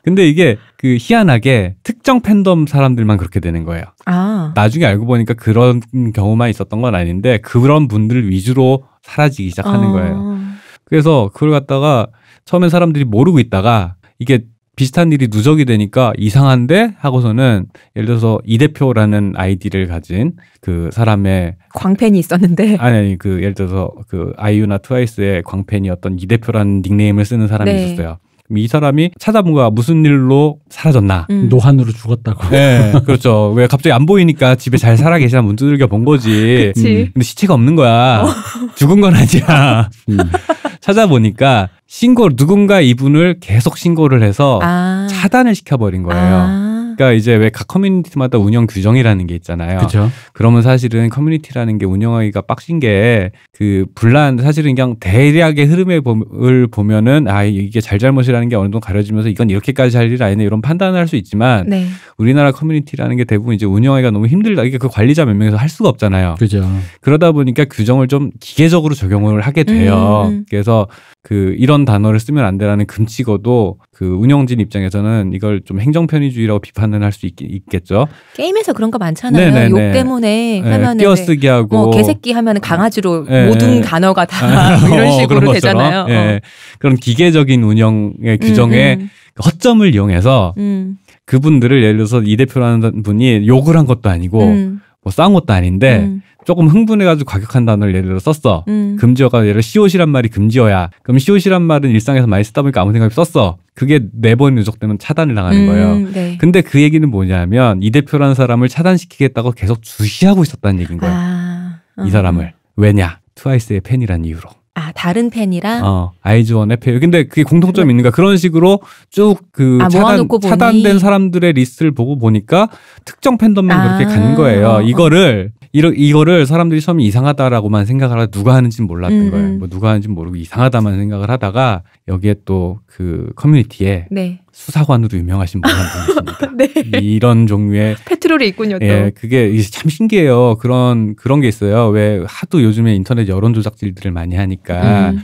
근데 이게 그 희한하게 특정 팬덤 사람들만 그렇게 되는 거예요. 아. 나중에 알고 보니까 그런 경우만 있었던 건 아닌데 그런 분들 위주로 사라지기 시작하는 아. 거예요. 그래서 그걸 갖다가 처음엔 사람들이 모르고 있다가 이게 비슷한 일이 누적이 되니까 이상한데 하고서는 예를 들어서 이 대표라는 아이디를 가진 그 사람의 광팬이 있었는데 아니 아니 그 예를 들어서 그 아이유나 트와이스의 광팬이었던 이 대표라는 닉네임을 쓰는 사람이 네. 있었어요. 이 사람이 찾아본가 무슨 일로 사라졌나 음. 노환으로 죽었다고. 네, 그렇죠. 왜 갑자기 안 보이니까 집에 잘 살아 계시나 문 두들겨 본 거지. 음. 근데 시체가 없는 거야. 어. 죽은 건 아니야. 음. 찾아보니까 신고 누군가 이분을 계속 신고를 해서 아. 차단을 시켜버린 거예요. 아. 그러니까 이제 왜 각 커뮤니티마다 운영 규정이라는 게 있잖아요. 그쵸. 그러면 사실은 커뮤니티라는 게 운영하기가 빡신 게그 분란 사실은 그냥 대략의 흐름을 보면은 아 이게 잘잘못이라는 게 어느 정도 가려지면서 이건 이렇게까지 할 일 아니네 이런 판단을 할 수 있지만 네. 우리나라 커뮤니티라는 게 대부분 이제 운영하기가 너무 힘들다 이게 그 관리자 몇 명에서 할 수가 없잖아요. 그죠. 그러다 보니까 규정을 좀 기계적으로 적용을 하게 돼요. 음. 음, 음. 그래서 그 이런 단어를 쓰면 안 되라는 금치어도그 운영진 입장에서는 이걸 좀 행정 편의주의라고 비판 비판은 할수 있겠죠. 게임에서 그런 거 많잖아요. 네네네. 네, 욕 네. 때문에 네, 하면 띄어쓰기 하고 뭐 개새끼 하면 강아지로 네. 모든 단어가 다뭐 아, 어, 이런 식으로 어, 되잖아요. 네. 어. 그런 기계적인 운영의 음, 규정에 음, 음. 허점을 이용해서 음. 그분들을 예를 들어서 이 대표라는 분이 욕을 한 것도 아니고 음. 뭐 싸운 것도 아닌데 음. 조금 흥분해가지고 과격한 단어를 예를 들어 썼어. 음. 금지어가 예를 들어 시옷이란 말이 금지어야. 그럼 시옷이란 말은 일상에서 많이 쓰다 보니까 아무 생각 없이 썼어. 그게 네 번 누적되면 차단을 당하는 음, 거예요. 네. 근데 그 얘기는 뭐냐면 이 대표라는 사람을 차단시키겠다고 계속 주시하고 있었다는 얘기인 거예요. 아, 이 어, 사람을. 어. 왜냐? 트와이스의 팬이란 이유로. 아 다른 팬이랑 어, 아이즈원의 팬. 근데 그게 공통점이 네. 있는가? 그런 식으로 쭉그 아, 차단 차단된 사람들의 리스트를 보고 보니까 특정 팬덤만 아~ 그렇게 간 거예요. 이거를 이러, 이거를 사람들이 처음에 이상하다라고만 생각을 하다 누가 하는지 몰랐던 음. 거예요. 뭐 누가 하는지 모르고 이상하다만 생각을 하다가 여기에 또 그 커뮤니티에 네. 수사관으로 유명하신 분 분이 있습니다. 네. 이런 종류의 페트롤이 있군요. 또. 예, 그게 참 신기해요. 그런 그런 게 있어요. 왜 하도 요즘에 인터넷 여론 조작질들을 많이 하니까 음.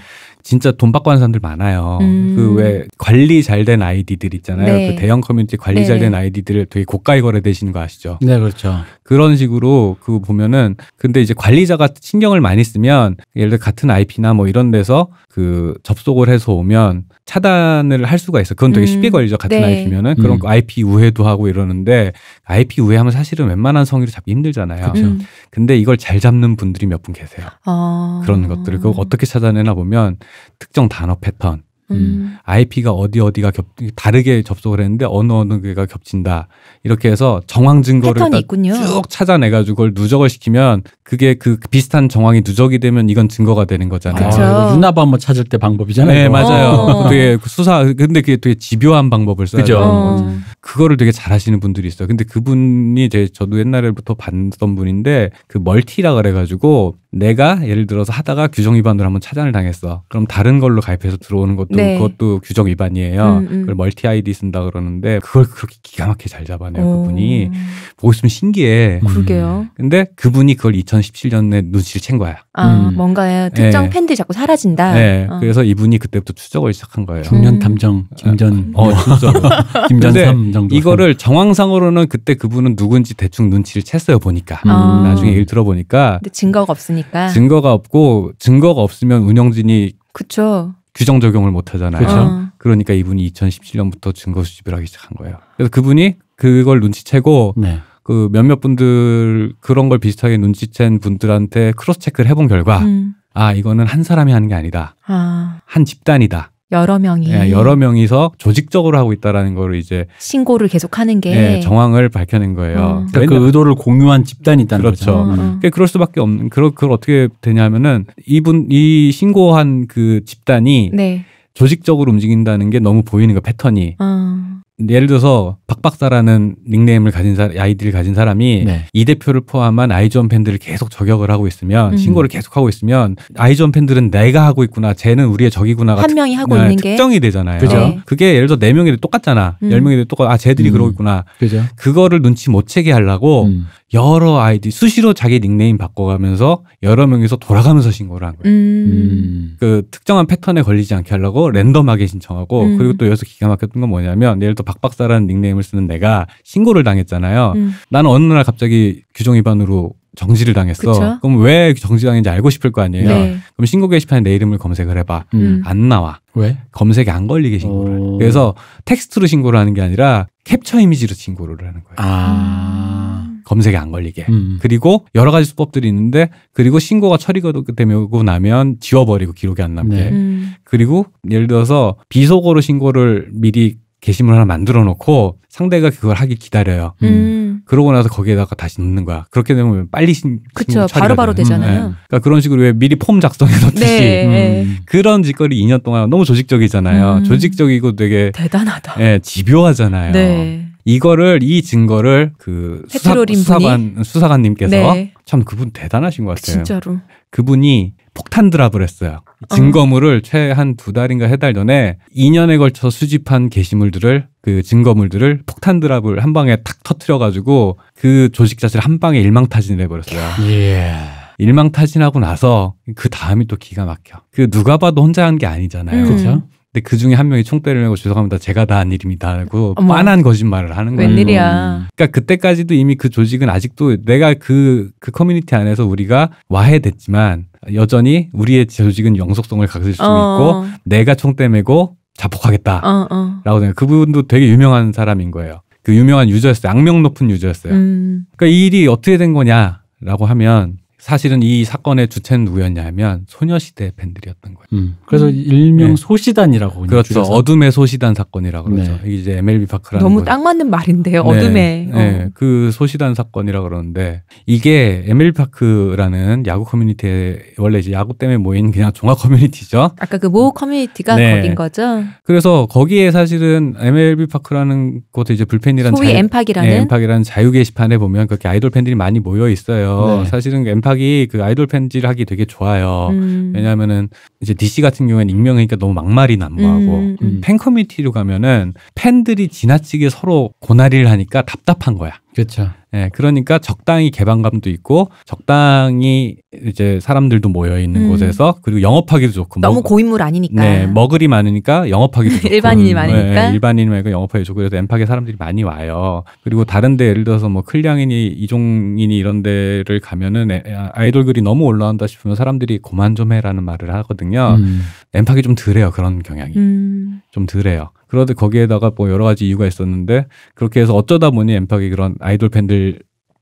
진짜 돈 받고 하는 사람들 많아요. 음. 그왜 관리 잘 된 아이디들 있잖아요. 네. 그 대형 커뮤니티 관리 네. 잘된 아이디들을 되게 고가에 거래되시는 거 아시죠? 네, 그렇죠. 그런 식으로 그 보면은 근데 이제 관리자가 신경을 많이 쓰면 예를 들어 같은 IP나 뭐 이런 데서 그 접속을 해서 오면 차단을 할 수가 있어. 그건 되게 음. 쉽게 걸리죠. 같은 네. IP면은 그런 음. IP 우회도 하고 이러는데 IP 우회하면 사실은 웬만한 성의로 잡기 힘들잖아요. 그쵸. 음. 근데 이걸 잘 잡는 분들이 몇 분 계세요. 아. 그런 것들을 그걸 어떻게 찾아내나 보면 특정 단어 패턴, 음. IP가 음. 어디 어디가 겹 다르게 접속을 했는데 어느 어느 개가 겹친다 이렇게 해서 정황 증거를 쭉 찾아내가지고 그걸 누적을 시키면 그게 그 비슷한 정황이 누적이 되면 이건 증거가 되는 거잖아요. 아, 유나바 한번 찾을 때 방법이잖아요. 네 맞아요. 어. 되게 그 수사 근데 그게 되게 집요한 방법을 써야 그죠. 어. 그거를 되게 잘하시는 분들이 있어요. 근데 그분이 제 저도 옛날부터 봤던 분인데 그 멀티라 그래가지고 내가 예를 들어서 하다가 규정 위반으로 한번 차단을 당했어. 그럼 다른 걸로 가입해서 들어오는 것도 네. 그것도 규정 위반이에요. 음, 음. 그걸 멀티 아이디 쓴다 그러는데 그걸 그렇게 기가 막히게 잘 잡아내요 오. 그분이 보고 있으면 신기해. 음. 그러게요. 음. 근데 그분이 그걸 2017년에 눈치를 챈 거야. 아 음. 뭔가 특정 네. 팬들이 자꾸 사라진다. 네. 어. 그래서 이분이 그때부터 추적을 시작한 거예요. 중년 음. 탐정 김전 아, 어 진짜 김전삼 정도. 이거를 정황상으로는 그때 그분은 누군지 대충 눈치를 챘어요 보니까 나중에 얘기를 들어보니까. 근데 증거가 없으니까. 없으니까 증거가 없고 증거가 없으면 운영진이 그쵸. 규정 적용을 못 하잖아요. 어. 그러니까 이분이 2017년부터 증거 수집을 하기 시작한 거예요. 그래서 그분이 그걸 눈치채고 네. 그 몇몇 분들 그런 걸 비슷하게 눈치챈 분들한테 크로스 체크를 해본 결과 음. 아 이거는 한 사람이 하는 게 아니다. 아. 한 집단이다. 여러 명이 예, 여러 명이서 조직적으로 하고 있다라는 거를 이제 신고를 계속하는 게 예, 정황을 밝혀낸 거예요. 음. 그러니까 그 의도를 공유한 집단이 있다는 그렇죠. 거죠. 그렇죠. 음. 그 그럴 수밖에 없는 그 그걸 어떻게 되냐면은 이분 이 신고한 그 집단이 네. 조직적으로 움직인다는 게 너무 보이는 거 그 패턴이. 음. 예를 들어서 박박사라는 닉네임을 가진 사 아이디를 가진 사람이 네. 이 대표를 포함한 아이즈원 팬들을 계속 저격을 하고 있으면 음. 신고를 계속 하고 있으면 아이즈원 팬들은 내가 하고 있구나, 쟤는 우리의 적이구나가 한 특, 명이 하고 네, 있는 특정이 되잖아요. 그죠? 네. 그게 예를 들어 네 명이 똑같잖아, 음. 열 음. 명이 똑같, 아 쟤들이 음. 그러고 있구나. 그죠? 그거를 눈치 못 채게 하려고 음. 여러 아이디 수시로 자기 닉네임 바꿔가면서 여러 명이서 돌아가면서 신고를 한 거예요. 음. 그 특정한 패턴에 걸리지 않게 하려고 랜덤하게 신청하고 그리고 또 여기서 기가 막혔던 건 뭐냐면 예를 들어 박박사라는 닉네임을 쓰는 내가 신고를 당했잖아요. 음. 나는 어느 날 갑자기 규정 위반으로 정지를 당했어. 그쵸? 그럼 왜 정지당했는지 알고 싶을 거 아니에요. 네. 그럼 신고 게시판에 내 이름을 검색을 해봐. 음. 안 나와. 왜? 검색이 안 걸리게 신고를. 오. 그래서 텍스트로 신고를 하는 게 아니라 캡처 이미지로 신고를 하는 거예요. 아. 음. 검색이 안 걸리게. 음. 그리고 여러 가지 수법들이 있는데 그리고 신고가 처리가 되고 나면 지워버리고 기록이 안 남게. 네. 음. 그리고 예를 들어서 비속어로 신고를 미리 게시물 하나 만들어 놓고 상대가 그걸 하기 기다려요. 음. 그러고 나서 거기에다가 다시 넣는 거야. 그렇게 되면 빨리 신, 그쵸 바로바로 바로 음. 되잖아요. 음, 네. 그러니까 그런 식으로 왜 미리 폼 작성해 놓듯이 네. 예. 음. 그런 짓거리 2년 동안 너무 조직적이잖아요. 음. 조직적이고 되게 대단하다. 예, 집요하잖아요. 네. 이거를 이 증거를 그 수사, 수사관 수사관님께서 네. 참 그분 대단하신 것 같아요. 진짜로 그분이 폭탄 드랍을 했어요. 어. 증거물을 최한 두 달인가 세달 전에 2년에 걸쳐 수집한 게시물들을 그 증거물들을 폭탄 드랍을 한 방에 탁 터트려 가지고 그 조직 자체를 한 방에 일망타진을 해버렸어요. 예. 일망타진하고 나서 그 다음이 또 기가 막혀. 그 누가 봐도 혼자 한 게 아니잖아요. 음. 그렇죠? 근데 그 중에 한 명이 총대를 메고 죄송합니다. 제가 다 한 일입니다라고 뻔한 거짓말을 하는 거예요. 웬일이야. 그러니까 그때까지도 이미 그 조직은 아직도 내가 그그 그 커뮤니티 안에서 우리가 와해됐지만 여전히 우리의 조직은 영속성을 가질 수 어. 있고 내가 총대 메고 자폭하겠다라고 어, 어. 생각. 그분도 되게 유명한 사람인 거예요. 그 유명한 유저였어요. 악명 높은 유저였어요. 음. 그러니까 이 일이 어떻게 된 거냐라고 하면 사실은 이 사건의 주체는 누구였냐면 소녀시대 팬들이었던 거예요. 음. 그래서 음. 일명 네. 소시단이라고 그렇죠. 줄여서. 어둠의 소시단 사건이라고 그러죠. 네. 이제 MLB 파크라는 너무 딱 맞는 말인데요. 네. 어둠의 네. 어. 그 소시단 사건이라 고 그러는데 이게 MLB 파크라는 야구 커뮤니티에 원래 이제 야구 때문에 모인 그냥 종합 커뮤니티죠. 아까 그 모 커뮤니티가 네. 거긴 거죠. 그래서 거기에 사실은 MLB 파크라는 곳에 이제 불펜이라는 소위 자유, 엠팍이라는 네, 엠팍이라는 자유 게시판에 보면 그렇게 아이돌 팬들이 많이 모여 있어요. 사실은 엠팍 감각이 그 아이돌 팬지를 하기 되게 좋아요. 음. 왜냐면은 하 이제 DC 같은 경우에는 익명이니까 너무 막말이 난무하고 음, 음. 팬 커뮤니티로 가면은 팬들이 지나치게 서로 고나리를 하니까 답답한 거야. 그렇죠. 예, 그러니까 적당히 개방감도 있고 적당히 이제 사람들도 모여 있는 음. 곳에서 그리고 영업하기도 좋고 너무 먹, 고인물 아니니까. 네, 머글이 많으니까 영업하기도 좋고 일반인이 음, 많으니까 예, 일반인이 많으 영업하기 좋고 그래서 엠팍에 사람들이 많이 와요. 그리고 다른데 예를 들어서 뭐 클량이니 이종이니 이런 데를 가면은 아, 아이돌 글이 너무 올라온다 싶으면 사람들이 고만 좀 해라는 말을 하거든요. 음. 엠팍이 좀 덜해요 그런 경향이. 음. 좀 덜해요. 그런데 거기에다가 뭐 여러 가지 이유가 있었는데 그렇게 해서 어쩌다 보니 엠팍이 그런 아이돌 팬들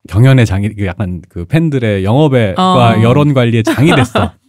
경연의 장이 그 약간 그 팬들의 영업에과 어. 여론 관리의 장이 됐어.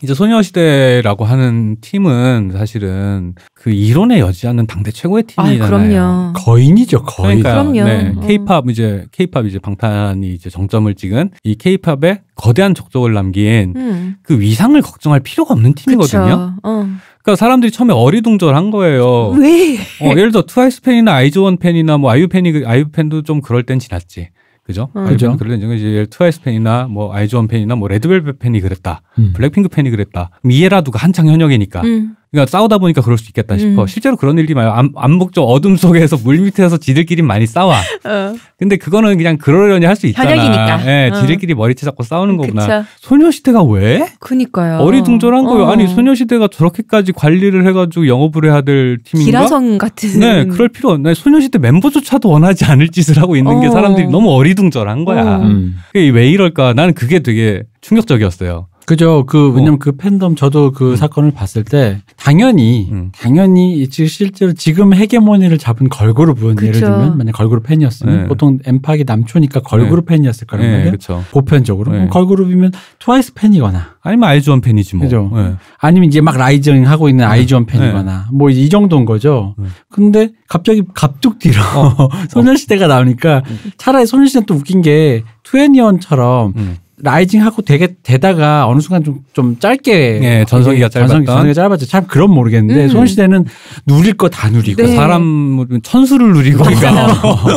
이제 소녀시대라고 하는 팀은 사실은 그 이론에 여지않는 당대 최고의 아, 팀이잖아요. 아, 거인이죠, 거인. 그러니까요. 네, 케이팝 어. 이제 케이팝 이제 방탄이 이제 정점을 찍은 이 케이팝에 거대한 족적을 남긴 음. 그 위상을 걱정할 필요가 없는 팀이거든요. 어. 그러니까 사람들이 처음에 어리둥절한 거예요. 왜? 어, 예를 들어 트와이스 팬이나 아이즈원 팬이나 뭐 아이유 팬이 아이유 팬도 좀 그럴 땐 지났지. 그죠? 음. 그죠? 그런 이제 트와이스 팬이나 뭐 아이즈원 팬이나 뭐 레드벨벳 팬이 그랬다. 음. 블랙핑크 팬이 그랬다. 미에라 두가 한창 현역이니까. 음. 그러니까 싸우다 보니까 그럴 수 있겠다 싶어. 음. 실제로 그런 일이 많아요. 암, 암묵 적 어둠 속에서 물 밑에서 지들끼리 많이 싸워. 어. 근데 그거는 그냥 그러려니 할 수 있잖아. 현역이니까. 예, 어. 지들끼리 머리채 잡고 싸우는 음, 거구나. 그쵸. 소녀시대가 왜? 그니까요. 어리둥절한 어. 거예요. 아니 소녀시대가 저렇게까지 관리를 해가지고 영업을 해야 될 팀인가? 기라성 같은. 네, 그럴 필요 없네. 소녀시대 멤버조차도 원하지 않을 짓을 하고 있는 게 어. 사람들이 너무 어리둥절한 거야. 음. 왜 이럴까? 나는 그게 되게 충격적이었어요. 그죠. 그 어. 왜냐면 어. 그 팬덤 저도 그 음. 사건을 봤을 때 당연히 음. 당연히 실제로 지금 헤게모니를 잡은 걸그룹은 그쵸. 예를 들면 만약 걸그룹 팬이었으면 네. 보통 엠팍이 남초니까 걸그룹 네. 팬이었을 거란 네, 말이에요. 네. 보편적으로 네. 걸그룹이면 트와이스 팬이거나 아니면 아이즈원 팬이지 뭐. 그죠. 네. 아니면 이제 막 라이징 하고 있는 네. 아이즈원 팬이거나 뭐 이 정도인 거죠. 근데 갑자기 갑툭 뒤로 어. 소녀시대가 나오니까 차라리 소녀시대 또 웃긴 게 투애니언처럼 음. 라이징하고 되게 되다가 어느 순간 좀, 좀 짧게 네, 전성기가 짧았던 전성기 짧았죠. 참그런 모르겠는데 음. 소녀시대는 누릴 거 다 누리고 네. 사람 뭐 천수를 누리고 그러니까.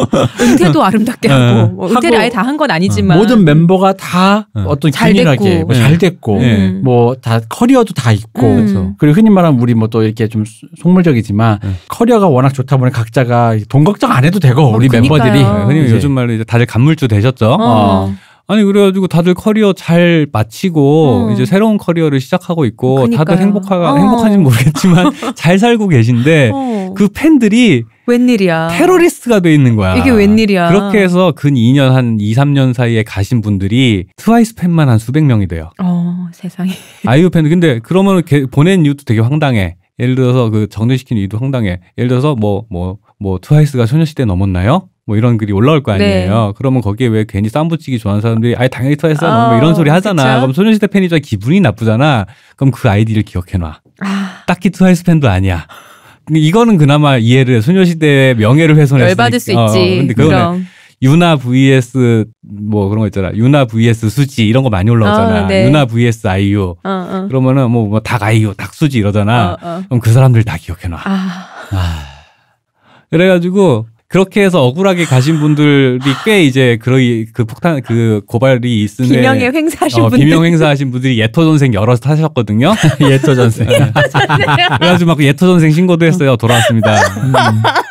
은퇴도 아름답게 네. 하고 뭐 은퇴를 아예 다 한 건 아니지만 모든 멤버가 다 응. 네. 어떤 잘 균일하게 뭐 잘 네. 됐고 뭐 다 커리어도 다 있고 음. 그렇죠. 그리고 흔히 말하면 우리 뭐 또 이렇게 좀 속물적이지만 커리어가 워낙 좋다 보니 각자가 돈 걱정 안 해도 되고 우리 어, 멤버들이 흔히 요즘 말로 이제 다들 간물주 되셨죠. 어. 어. 아니 그래가지고 다들 커리어 잘 마치고 어. 이제 새로운 커리어를 시작하고 있고 그러니까요. 다들 행복하 어. 행복한지는 모르겠지만 잘 살고 계신데 어. 그 팬들이 웬일이야 테러리스트가 돼 있는 거야 이게 웬일이야 그렇게 해서 근 2년 한 2, 3년 사이에 가신 분들이 트와이스 팬만 한 수백 명이 돼요 어 세상에 아이유 팬들 근데 그러면 보낸 이유도 되게 황당해 예를 들어서 그 정리시킨 이유도 황당해 예를 들어서 뭐 뭐, 뭐 트와이스가 소녀시대 넘었나요? 뭐 이런 글이 올라올 거 네. 아니에요. 네. 그러면 거기에 왜 괜히 쌈붙이기 좋아하는 사람들이 아예 당연히 터했어. 어, 뭐 이런 아, 소리 하잖아. 그쵸? 그럼 소녀시대 팬이자 기분이 나쁘잖아. 그럼 그 아이디를 기억해놔. 아. 딱히 트와이스 팬도 아니야. 이거는 그나마 이해를 소녀시대의 명예를 훼손했으 열받을 수 어, 있지. 근데 그거는 유나 vs 뭐 그런 거 있잖아. 유나 vs 수지 이런 거 많이 올라오잖아. 어, 네. 유나 vs 아이유. 어, 어. 그러면은 뭐, 뭐닭 아이유, 닭 수지 이러잖아. 어, 어. 그럼 그 사람들 다 기억해놔. 아. 아. 그래가지고 그렇게 해서 억울하게 가신 분들이 꽤 이제 그러이 그 폭탄 그 고발이 있으니 비명에 어, 횡사하신 어, 분들 비명 횡사하신 분들이 예토 전생 여러 타셨거든요. 예토 전생. 네. 그래가지고 막 예토 전생 신고도 했어요. 돌아왔습니다. 음.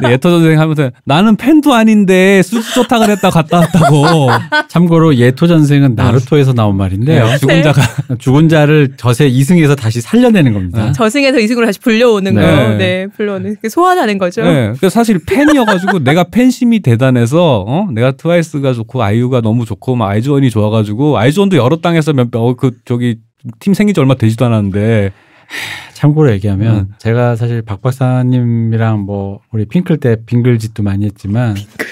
네, 예토 전생 하면서 나는 팬도 아닌데 수수소탕을 했다 갔다 왔다고. 참고로 예토 전생은 나루토에서 나온 말인데요. 네, 네. 죽은 자가 죽은 자를 저세 이승에서 다시 살려내는 겁니다. 저승에서 이승으로 다시 불려오는 거. 네, 불러오는 소환하는 거죠. 네. 사실 팬이어가지고. 내가 팬심이 대단해서 어? 내가 트와이스가 좋고 아이유가 너무 좋고 막 아이즈원이 좋아가지고 아이즈원도 여러 땅에서 몇그 어, 그, 저기 팀 생긴 지 얼마 되지도 않았는데 참고로 얘기하면 음. 제가 사실 박 박사님이랑 뭐 우리 핑클 때 빙글짓도 많이 했지만 빙글.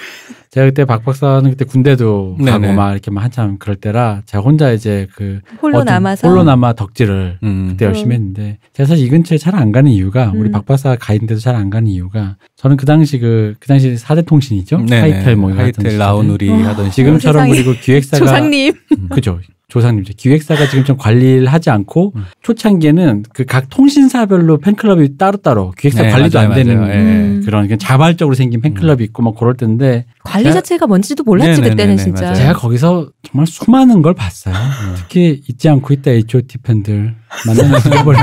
제가 그때 박 박사는 그때 군대도 네네. 가고 막 이렇게 막 한참 그럴 때라 제가 혼자 이제 그 홀로 남아서 홀로 남아 덕질을 음. 그때 열심히 음. 했는데 제가 사실 이 근처에 잘 안 가는 이유가 음. 우리 박 박사 가있는데도잘 안 가는 이유가 저는 그 당시 그그 그 당시 사대 통신이죠 하이텔 뭐 하이텔 라우리 하던 지금처럼 그리고 기획사가 조상님 그죠 조상님들 기획사가 지금 좀 관리를 하지 않고 음. 초창기에는 그 각 통신사별로 팬클럽이 따로따로 기획사 네, 관리도 맞아요, 안 되는 예, 예. 음. 그런 그냥 자발적으로 생긴 팬클럽이 음. 있고 막 그럴 텐데 관리 자체가 뭔지도 몰랐지 네네네네, 네, 그때는 네, 네, 진짜 맞아요. 제가 거기서 정말 수많은 걸 봤어요. 특히 잊지 않고 있다 H.O.T 팬들 만나면 해버린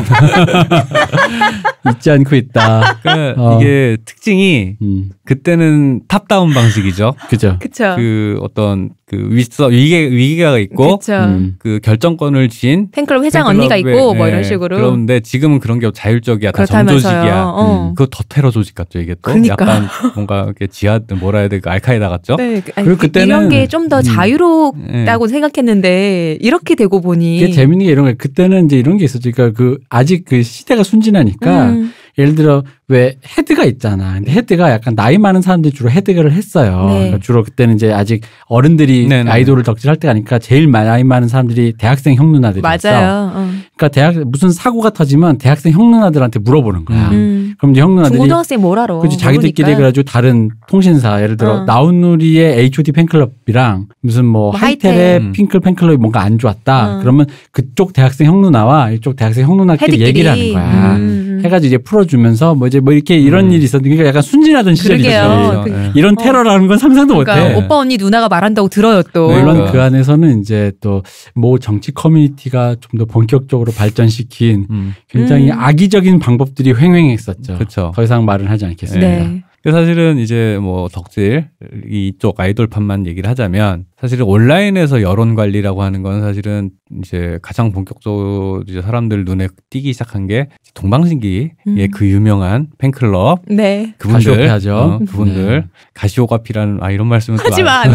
잊지 않고 있다. 그러니까 어. 이게 특징이 음. 그때는 탑다운 방식이죠. 그죠. 그쵸. 그 어떤 그 윗서 위계 위계가 있고 음. 그 결정권을 쥔 팬클럽 회장 팬클럽의, 언니가 있고 네, 뭐 예, 이런 식으로. 그런데 지금은 그런 게 자율적이야, 다 정조직이야. 어. 음. 그거 더 테러 조직 같죠. 이게 또 그러니까. 약간 뭔가 이렇게 지하 뭐라 해야 돼, 그 알카에다 같죠. 네, 아니, 그리고 그때는 이런 게 좀더 음. 자유롭다고 네. 생각했는데 이렇게 되고 보니. 재밌는 게 이런 거 그때는 이제 이런 그런 게 있었죠. 그러니까 그 아직 그 시대가 순진하니까 음. 예를 들어 왜 헤드가 있잖아. 근데 헤드가 약간 나이 많은 사람들이 주로 헤드가를 했어요. 네. 그러니까 주로 그때는 이제 아직 어른들이 네네. 네, 네. 아이돌을 덕질할 때가 아니까 제일 나이 많은 사람들이 대학생 형 누나들이었어. 맞아요. 어. 그러니까 대학 무슨 사고가 터지면 대학생 형 누나들한테 물어보는 거야. 음. 그럼 이제 형 누나들이 고등학생 뭘 알아? 그지 자기들끼리 그래가지고 다른 통신사 예를 들어 어. 나온누리의 H.O.T 팬클럽이랑 무슨 뭐, 뭐 하이텔의 하 음. 핑클 팬클럽이 뭔가 안 좋았다. 어. 그러면 그쪽 대학생 형 누나와 이쪽 대학생 형 누나끼리 헤드끼리. 얘기를 하는 거야. 음. 음. 해가지고 이제 풀어주면서 뭐 이제 뭐 이렇게 이런 음. 일이 있었는데 그러니까 약간 순진하던 시절이죠. 요 어. 네. 이런 어. 테러라는 건 상상도 그러니까 못해. 오빠 언니 누나가 말한다고 들어요 또. 물론 그러니까. 그 안에서는 이제 또모 정치 커뮤니티가 좀 더 본격적으로 발전시킨 음. 굉장히 음. 악의적인 방법들이 횡행했었죠. 그쵸. 더 이상 말은 하지 않겠습니다. 네. 근데 사실은 이제 뭐 덕질 이쪽 아이돌판만 얘기를 하자면 사실은 온라인에서 여론 관리라고 하는 건 사실은 이제 가장 본격적으로 이제 사람들 눈에 띄기 시작한 게 동방신기의 음. 그 유명한 팬클럽 네. 그분들 하죠. 어, 그분들 네. 가시오가피라는 아 이런 말씀은 하지마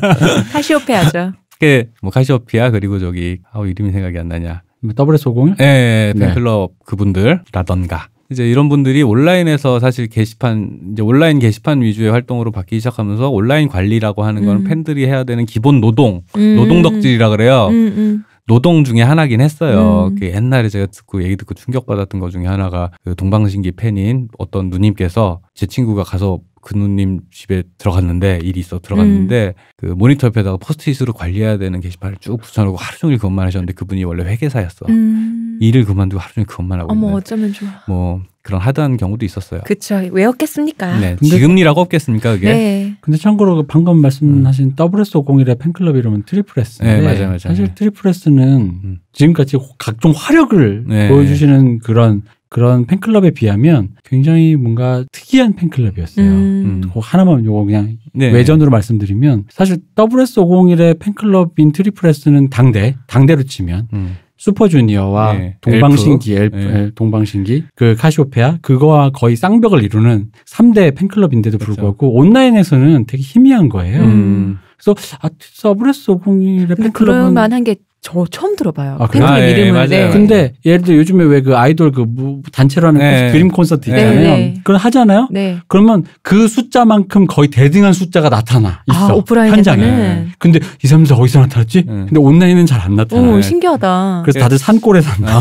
가시오페 하죠. 그게 뭐 카시오피아 그리고 저기 아우 이름이 생각이 안 나냐. WS50? 예, 예, 예, 네, 팬클럽 그분들라던가 이제 이런 분들이 온라인에서 사실 게시판 이제 온라인 게시판 위주의 활동으로 바뀌기 시작하면서 온라인 관리라고 하는 건 음. 팬들이 해야 되는 기본 노동 음. 노동덕질이라 그래요. 음, 음, 노동 중에 하나긴 했어요. 음. 그 옛날에 제가 듣고 얘기 듣고 충격받았던 것 중에 하나가 그 동방신기 팬인 어떤 누님께서 제 친구가 가서 그누님 집에 들어갔는데 일이 있어 들어갔는데 음. 그 모니터 옆에다가 포스트잇으로 관리해야 되는 게시판을 쭉 붙여놓고 하루 종일 그것만 하셨는데 그분이 원래 회계사였어. 음. 일을 그만두고 하루 종일 그것만 하고 어머 있는. 어쩌면 좋아. 뭐 그런 하드한 경우도 있었어요. 그렇죠. 왜 없겠습니까? 네. 지금이라고 없겠습니까 그게? 네. 근데 참고로 그 방금 말씀하신 음. WS501의 팬클럽 이름은 트리플스. 네, 맞아요, 맞아요. 사실 트리플스는 음. 지금까지 각종 화력을 네. 보여주시는 그런 그런 팬클럽에 비하면 굉장히 뭔가 특이한 팬클럽이었어요. 음. 음 하나만 요거 그냥 네. 외전으로 말씀드리면 사실 WS501의 팬클럽인 트리플S는 당대, 당대로 치면 음. 슈퍼주니어와 네. 동방신기, 엘프, 네. 동방신기, 그 카시오페아 그거와 거의 쌍벽을 이루는 3대 팬클럽인데도 그렇죠. 불구하고 온라인에서는 되게 희미한 거예요. 음. 그래서 아, 서브레스 501의 팬클럽은 그럴만한 게저 처음 들어봐요. 아, 팬클럽 아, 예, 이름을. 네. 근데 예를 들어 요즘에 왜 그 아이돌 그 단체로 하는 네. 그림 콘서트 네. 있잖아요. 네. 그건 하잖아요. 네. 그러면 그 숫자만큼 거의 대등한 숫자가 나타나 아, 있어. 아, 오프라인 현장에. 네. 근데 이 사람들 어디서 나타났지? 네. 근데 온라인은 잘 안 나타나. 오, 신기하다. 그래서 다들 산골에 산다.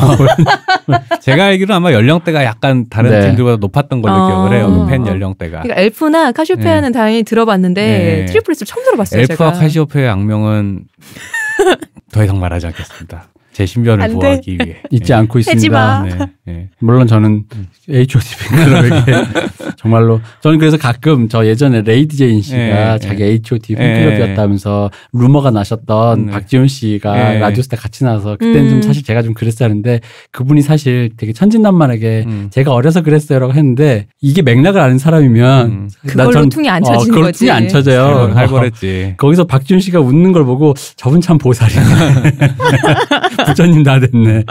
제가 알기로 아마 연령대가 약간 다른 팀들보다 높았던 걸로 아. 기억을 해요. 팬 음. 연령대가. 그러니까 엘프나 카시오페아는 다행히 들어봤는데 트리플릿을 처음 들어봤어요. 엘프와 제가. 카시오페아의 악명은 더 이상 말하지 않겠습니다. 제 신변을 보호하기 돼. 위해 잊지 예. 않고 있습니다. 네, 네. 물론 저는 H.O.T. 팬클럽에게 정말로 저는 그래서 가끔 저 예전에 레이디 제인 씨가 예, 자기 H.O.T. 팬클럽이었다면서 루머가 나셨던 네. 박지훈 씨가 라디오스타 같이 나서 와 그때는 음. 좀 사실 제가 좀 그랬었는데 그분이 사실 되게 천진난만하게 음. 제가 어려서 그랬어요라고 했는데 이게 맥락을 아는 사람이면 음. 그걸로 퉁이 안쳐지 어, 그걸 거지. 퉁이 안 쳐져요. 할거했지 어, 거기서 박지훈 씨가 웃는 걸 보고 저분 참 보살이네. 부처님 다 됐네.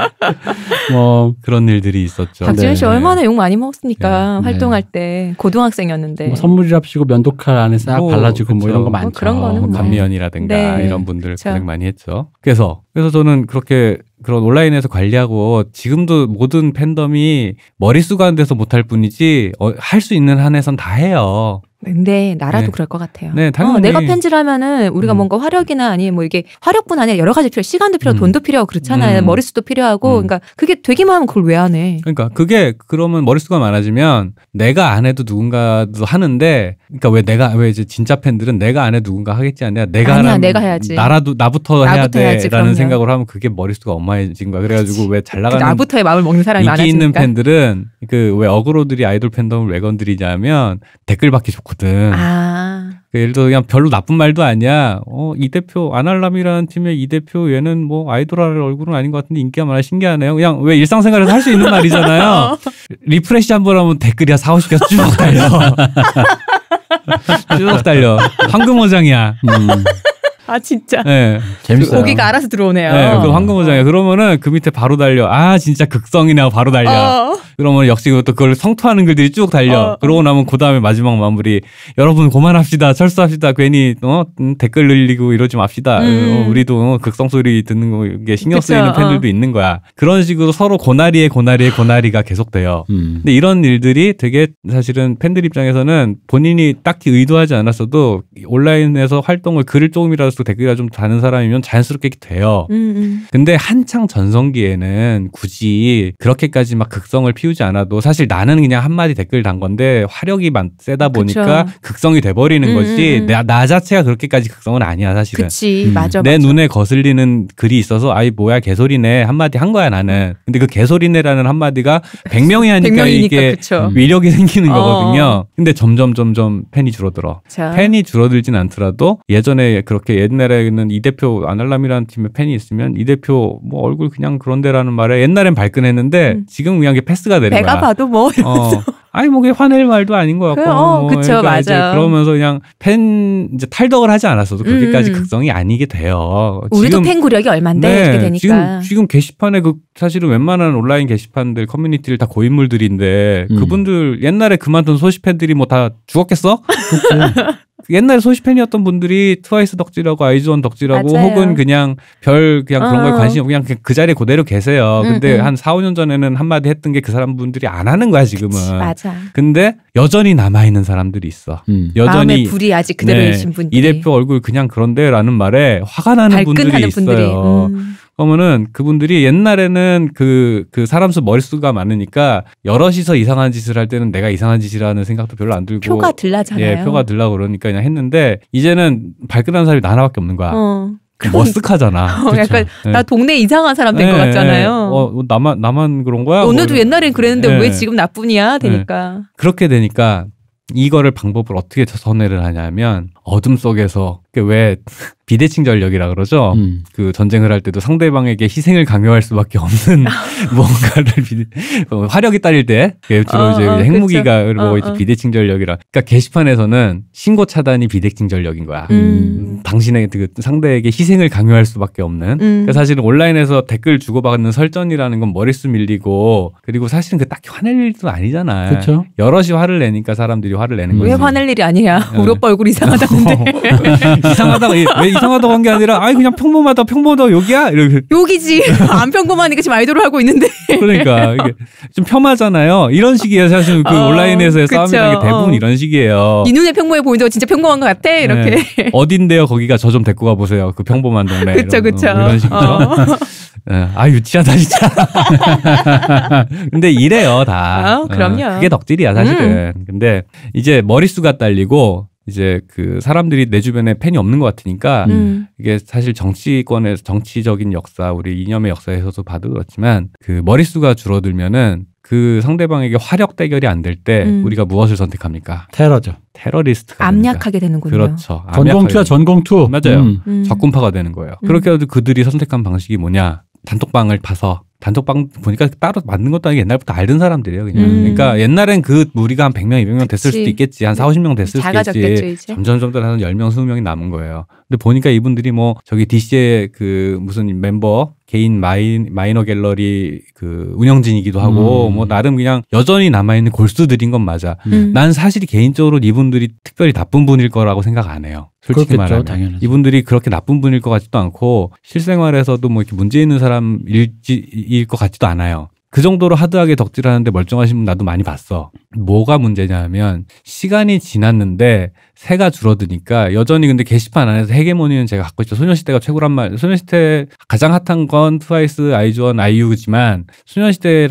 뭐 그런 일들이 있었죠. 박지훈 씨 네, 네. 얼마나 욕 많이 먹었습니까? 네, 네. 활동할 때 고등학생이었는데. 뭐 선물이랍시고 면도칼 안에 싹 뭐, 발라주고 그쵸. 뭐 이런 거 많죠. 뭐 그런 거는 감미연이라든가 뭐. 네. 이런 분들 그쵸. 고생 많이 했죠. 그래서 그래서 저는 그렇게 그런 온라인에서 관리하고 지금도 모든 팬덤이 머릿수가 안데서 못할 뿐이지 어, 할 수 있는 한에선 다 해요. 근데 나라도 네. 그럴 것 같아요. 네, 어, 당연히. 어, 내가 편지를 하면은 우리가 음. 뭔가 화력이나 아니 뭐 이게 화력뿐 아니라 여러 가지 필요, 시간도 필요, 음. 돈도 필요하고 그렇잖아요. 음. 머릿수도 필요하고, 음. 그러니까 그게 되기만 하면 그걸 왜 안 해? 그러니까 그게 그러면 머릿수가 많아지면 내가 안 해도 누군가도 하는데, 그러니까 왜 내가 왜 이제 진짜 팬들은 내가 안 해도 누군가 하겠지 않냐? 내가 아니야, 내가 해야지. 나라도 나부터, 나부터 해야 돼라는 생각을 하면 그게 머릿수가 엄마해진 거야. 그래가지고 왜 잘 나가는 나부터의 마음을 먹는 사람이 많아지니까. 인기 있는 팬들은 그왜 어그로들이 아이돌 팬덤을 왜 건드리냐면 댓글 받기 좋고. 많거든. 아. 그 예를 들어 그냥 별로 나쁜 말도 아니야. 어, 이 대표 아날람이라는 팀의 이 대표 얘는 뭐 아이돌할 얼굴은 아닌 것 같은데 인기가 많아 신기하네요. 그냥 왜 일상생활에서 할 수 있는 말이잖아요. 어. 리프레시 한번 하면 댓글이 야 4, 50개가 쭉 달려. 쭉 달려. 황금어장이야. 음. 아 진짜. 네. 재밌어요. 고기가 알아서 들어오네요. 네, 그 황금어장에 그러면은 그 밑에 바로 달려. 아 진짜 극성이나 바로 달려. 어. 그러면 역시 그것도 그걸 성토하는 글들이 쭉 달려. 어. 그러고 나면 그 다음에 마지막 마무리. 여러분 고만합시다. 철수합시다. 괜히 어 음, 댓글 늘리고 이러지 맙시다. 음. 어, 우리도 어, 극성 소리 듣는 게 신경 쓰이는 그쵸? 팬들도 어. 있는 거야. 그런 식으로 서로 고나리에 고나리에 고나리가 계속돼요. 음. 근데 이런 일들이 되게 사실은 팬들 입장에서는 본인이 딱히 의도하지 않았어도 온라인에서 활동을 글을 조금이라도 달수 댓글이 좀 다른 사람이면 자연스럽게 돼요. 음음. 음. 근데 한창 전성기에는 굳이 그렇게까지 막 극성을 피우지 않아도 사실 나는 그냥 한마디 댓글 단 건데 화력이 많, 세다 보니까 그쵸. 극성이 돼버리는 음음. 거지 음, 음. 나, 나 자체가 그렇게까지 극성은 아니야 사실은. 그치 음. 맞아. 내 맞아. 눈에 거슬리는 글이 있어서 아이 뭐야 개소리네 한마디 한 거야 나는. 근데 그 개소리네라는 한마디가 100명이 하니까 100명이니까, 이게 그쵸. 위력이 생기는 어. 거거든요. 근데 점점 점점 팬이 줄어들어. 자. 팬이 줄어들진 않더라도 예전에 그렇게 옛날에는 이 대표 아날람이라는 팀의 팬이 있으면 이 대표 뭐 얼굴 그냥 그런데라는 말에 옛날엔 발끈했는데 음. 지금 그냥 게 패스가 되는 내가 거야. 내가 봐도 뭐 어. 아니 뭐 그게 화낼 말도 아닌 것 같고. 그 어, 뭐 그쵸, 그러니까 맞아. 그러면서 그냥 팬 이제 탈덕을 하지 않았어도 그렇게까지 음. 극성이 아니게 돼요. 우리도 지금, 팬 구력이 얼만데 네, 이렇게 되니까. 지금 지금 게시판에 그 사실은 웬만한 온라인 게시판들 커뮤니티를 다 고인물들인데 음. 그분들 옛날에 그만둔 소식 팬들이 뭐 다 죽었겠어? 옛날 소시팬이었던 분들이 트와이스 덕질하고 아이즈원 덕질하고 맞아요. 혹은 그냥 별 그냥 그런 어. 거에 관심이 없고 그냥 그 자리에 그대로 계세요. 음, 근데 음, 한 4, 5년 전에는 한마디 했던 게 그 사람 분들이 안 하는 거야 지금은. 그치, 맞아. 근데 여전히 남아 있는 사람들이 있어. 음. 여전히 불이 아직 그대로이신 네, 분들이 대표 얼굴 그냥 그런데라는 말에 화가 나는 분들이 있어요. 분들이. 음. 그러면은 그분들이 옛날에는 그, 그 사람 수 머릿수가 많으니까 여럿이서 이상한 짓을 할 때는 내가 이상한 짓이라는 생각도 별로 안 들고 표가 들라잖아요. 예, 표가 들라 그러니까 그냥 했는데 이제는 발끈한 사람이 하나밖에 없는 거야. 어. 그 머쓱하잖아. 어, 약간 예. 나 동네 이상한 사람 된것 네, 예, 예. 같잖아요. 네. 어, 나만 나만 그런 거야? 너네도 뭐, 옛날엔 그랬는데 왜 지금 나뿐이야? 되니까. 그렇게 되니까 이거를 방법을 어떻게 선회를 하냐면 어둠 속에서 그왜 비대칭 전력이라 그러죠. 음. 그 전쟁을 할 때도 상대방에게 희생을 강요할 수밖에 없는 뭔가를 비대, 어, 화력이 딸릴 때 주로 어, 어, 뭐 어, 이제 어, 핵무기가 그리고 어, 이제 비대칭 전력이라. 그러니까 게시판에서는 신고 차단이 비대칭 전력인 거야. 음. 당신의 그 상대에게 희생을 강요할 수밖에 없는. 음. 그러니까 사실은 온라인에서 댓글 주고받는 설전이라는 건 머릿수 밀리고 그리고 사실은 그 딱히 화낼 일도 아니잖아. 그렇죠. 여럿이 화를 내니까 사람들이 화를 내는 음. 거지. 왜 화낼 일이 아니야? 어. 우리 오빠 얼굴 이상하다는데. 이상하다고 예, 왜 이상하다고 한 게 아니라 아이 그냥 평범하다 평범하다 여기야 이렇게 여기지 안 평범하니까 지금 아이돌을 하고 있는데 그러니까 이게 좀 폄하잖아요 이런 식이에요 사실 그 어, 온라인에서의 싸움이 대부분 어. 이런 식이에요 이 눈에 평범해 보이는데 진짜 평범한 것 같아 네. 이렇게 네. 어딘데요 거기가 저 좀 데리고 가보세요 그 평범한 동네 그쵸 그쵸 이런 식이죠 어. 네. 아 유치하다 진짜. 근데 이래요 다. 아, 어, 그럼요. 그게 덕질이야 사실은. 음. 근데 이제 머릿수가 딸리고 이제 그 사람들이 내 주변에 팬이 없는 것 같으니까 음. 이게 사실 정치권에서 정치적인 역사 우리 이념의 역사에서도 봐도 그렇지만 그 머릿수가 줄어들면은 그 상대방에게 화력 대결이 안 될때 음. 우리가 무엇을 선택합니까? 테러죠. 테러리스트 압력하게 되는군요 그렇죠. 전공투야 전공투. 맞아요. 음. 음. 적군파가 되는 거예요. 음. 그렇게 해도 그들이 선택한 방식이 뭐냐? 단톡방을 파서 단톡방 보니까 따로 만든 것도 아니고 옛날부터 알던 사람들이에요. 그냥. 음. 그러니까 옛날엔 그 무리가 한 100명, 200명 됐을 수도 있겠지. 한 4, 50명 됐을 수도 있지. 점점 점점 한 10명, 20명이 남은 거예요. 근데 보니까 이분들이 뭐 저기 DC의 그 무슨 멤버 개인 마이, 마이너 갤러리 그 운영진이기도 하고 음. 뭐 나름 그냥 여전히 남아있는 골수들인 건 맞아. 음. 음. 난 사실 개인적으로 이분들이 특별히 나쁜 분일 거라고 생각 안 해요. 솔직히 말하면 당연하죠. 이분들이 그렇게 나쁜 분일 것 같지도 않고 실생활에서도 뭐 이렇게 문제 있는 사람일 일지것 같지도 않아요. 그 정도로 하드하게 덕질하는데 멀쩡하신 분 나도 많이 봤어. 뭐가 문제냐면 시간이 지났는데 새가 줄어드니까 여전히 근데 게시판 안에서 헤게모니는 제가 갖고 있죠. 소녀시대가 최고란 말. 소녀시대 가장 핫한 건 트와이스, 아이즈원, 아이유지만 소녀시대에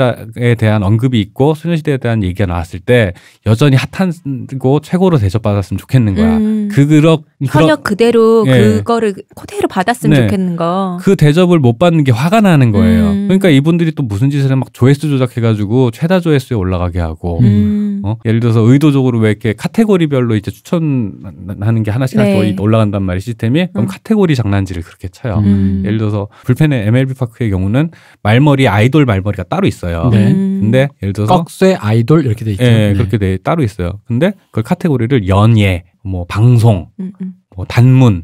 대한 언급이 있고 소녀시대에 대한 얘기가 나왔을 때 여전히 핫한고 최고로 대접받았으면 좋겠는 거야. 음, 그 그럭 현역 그대로 예. 그거를 코대로 받았으면 네. 좋겠는 거. 그 대접을 못 받는 게 화가 나는 거예요. 음. 그러니까 이분들이 또 무슨 짓을 막 조회수 조작해가지고 최다 조회수에 올라가게 하고 음. 어? 예를 들어서 의도적으로 왜 이렇게 카테고리별로 이제 추천하는 게 하나씩 네. 하나씩 올라간단 말이 시스템이 그럼 어. 카테고리 장난질을 그렇게 쳐요. 음. 예를 들어서 불펜의 MLB 파크의 경우는 말머리 아이돌 말머리가 따로 있어요. 네. 음. 근데 예를 들어서 꺽쇠 아이돌 이렇게 돼 있죠. 예, 네. 그렇게 돼 따로 있어요. 근데 그 카테고리를 연예, 뭐 방송, 음, 음. 뭐 단문,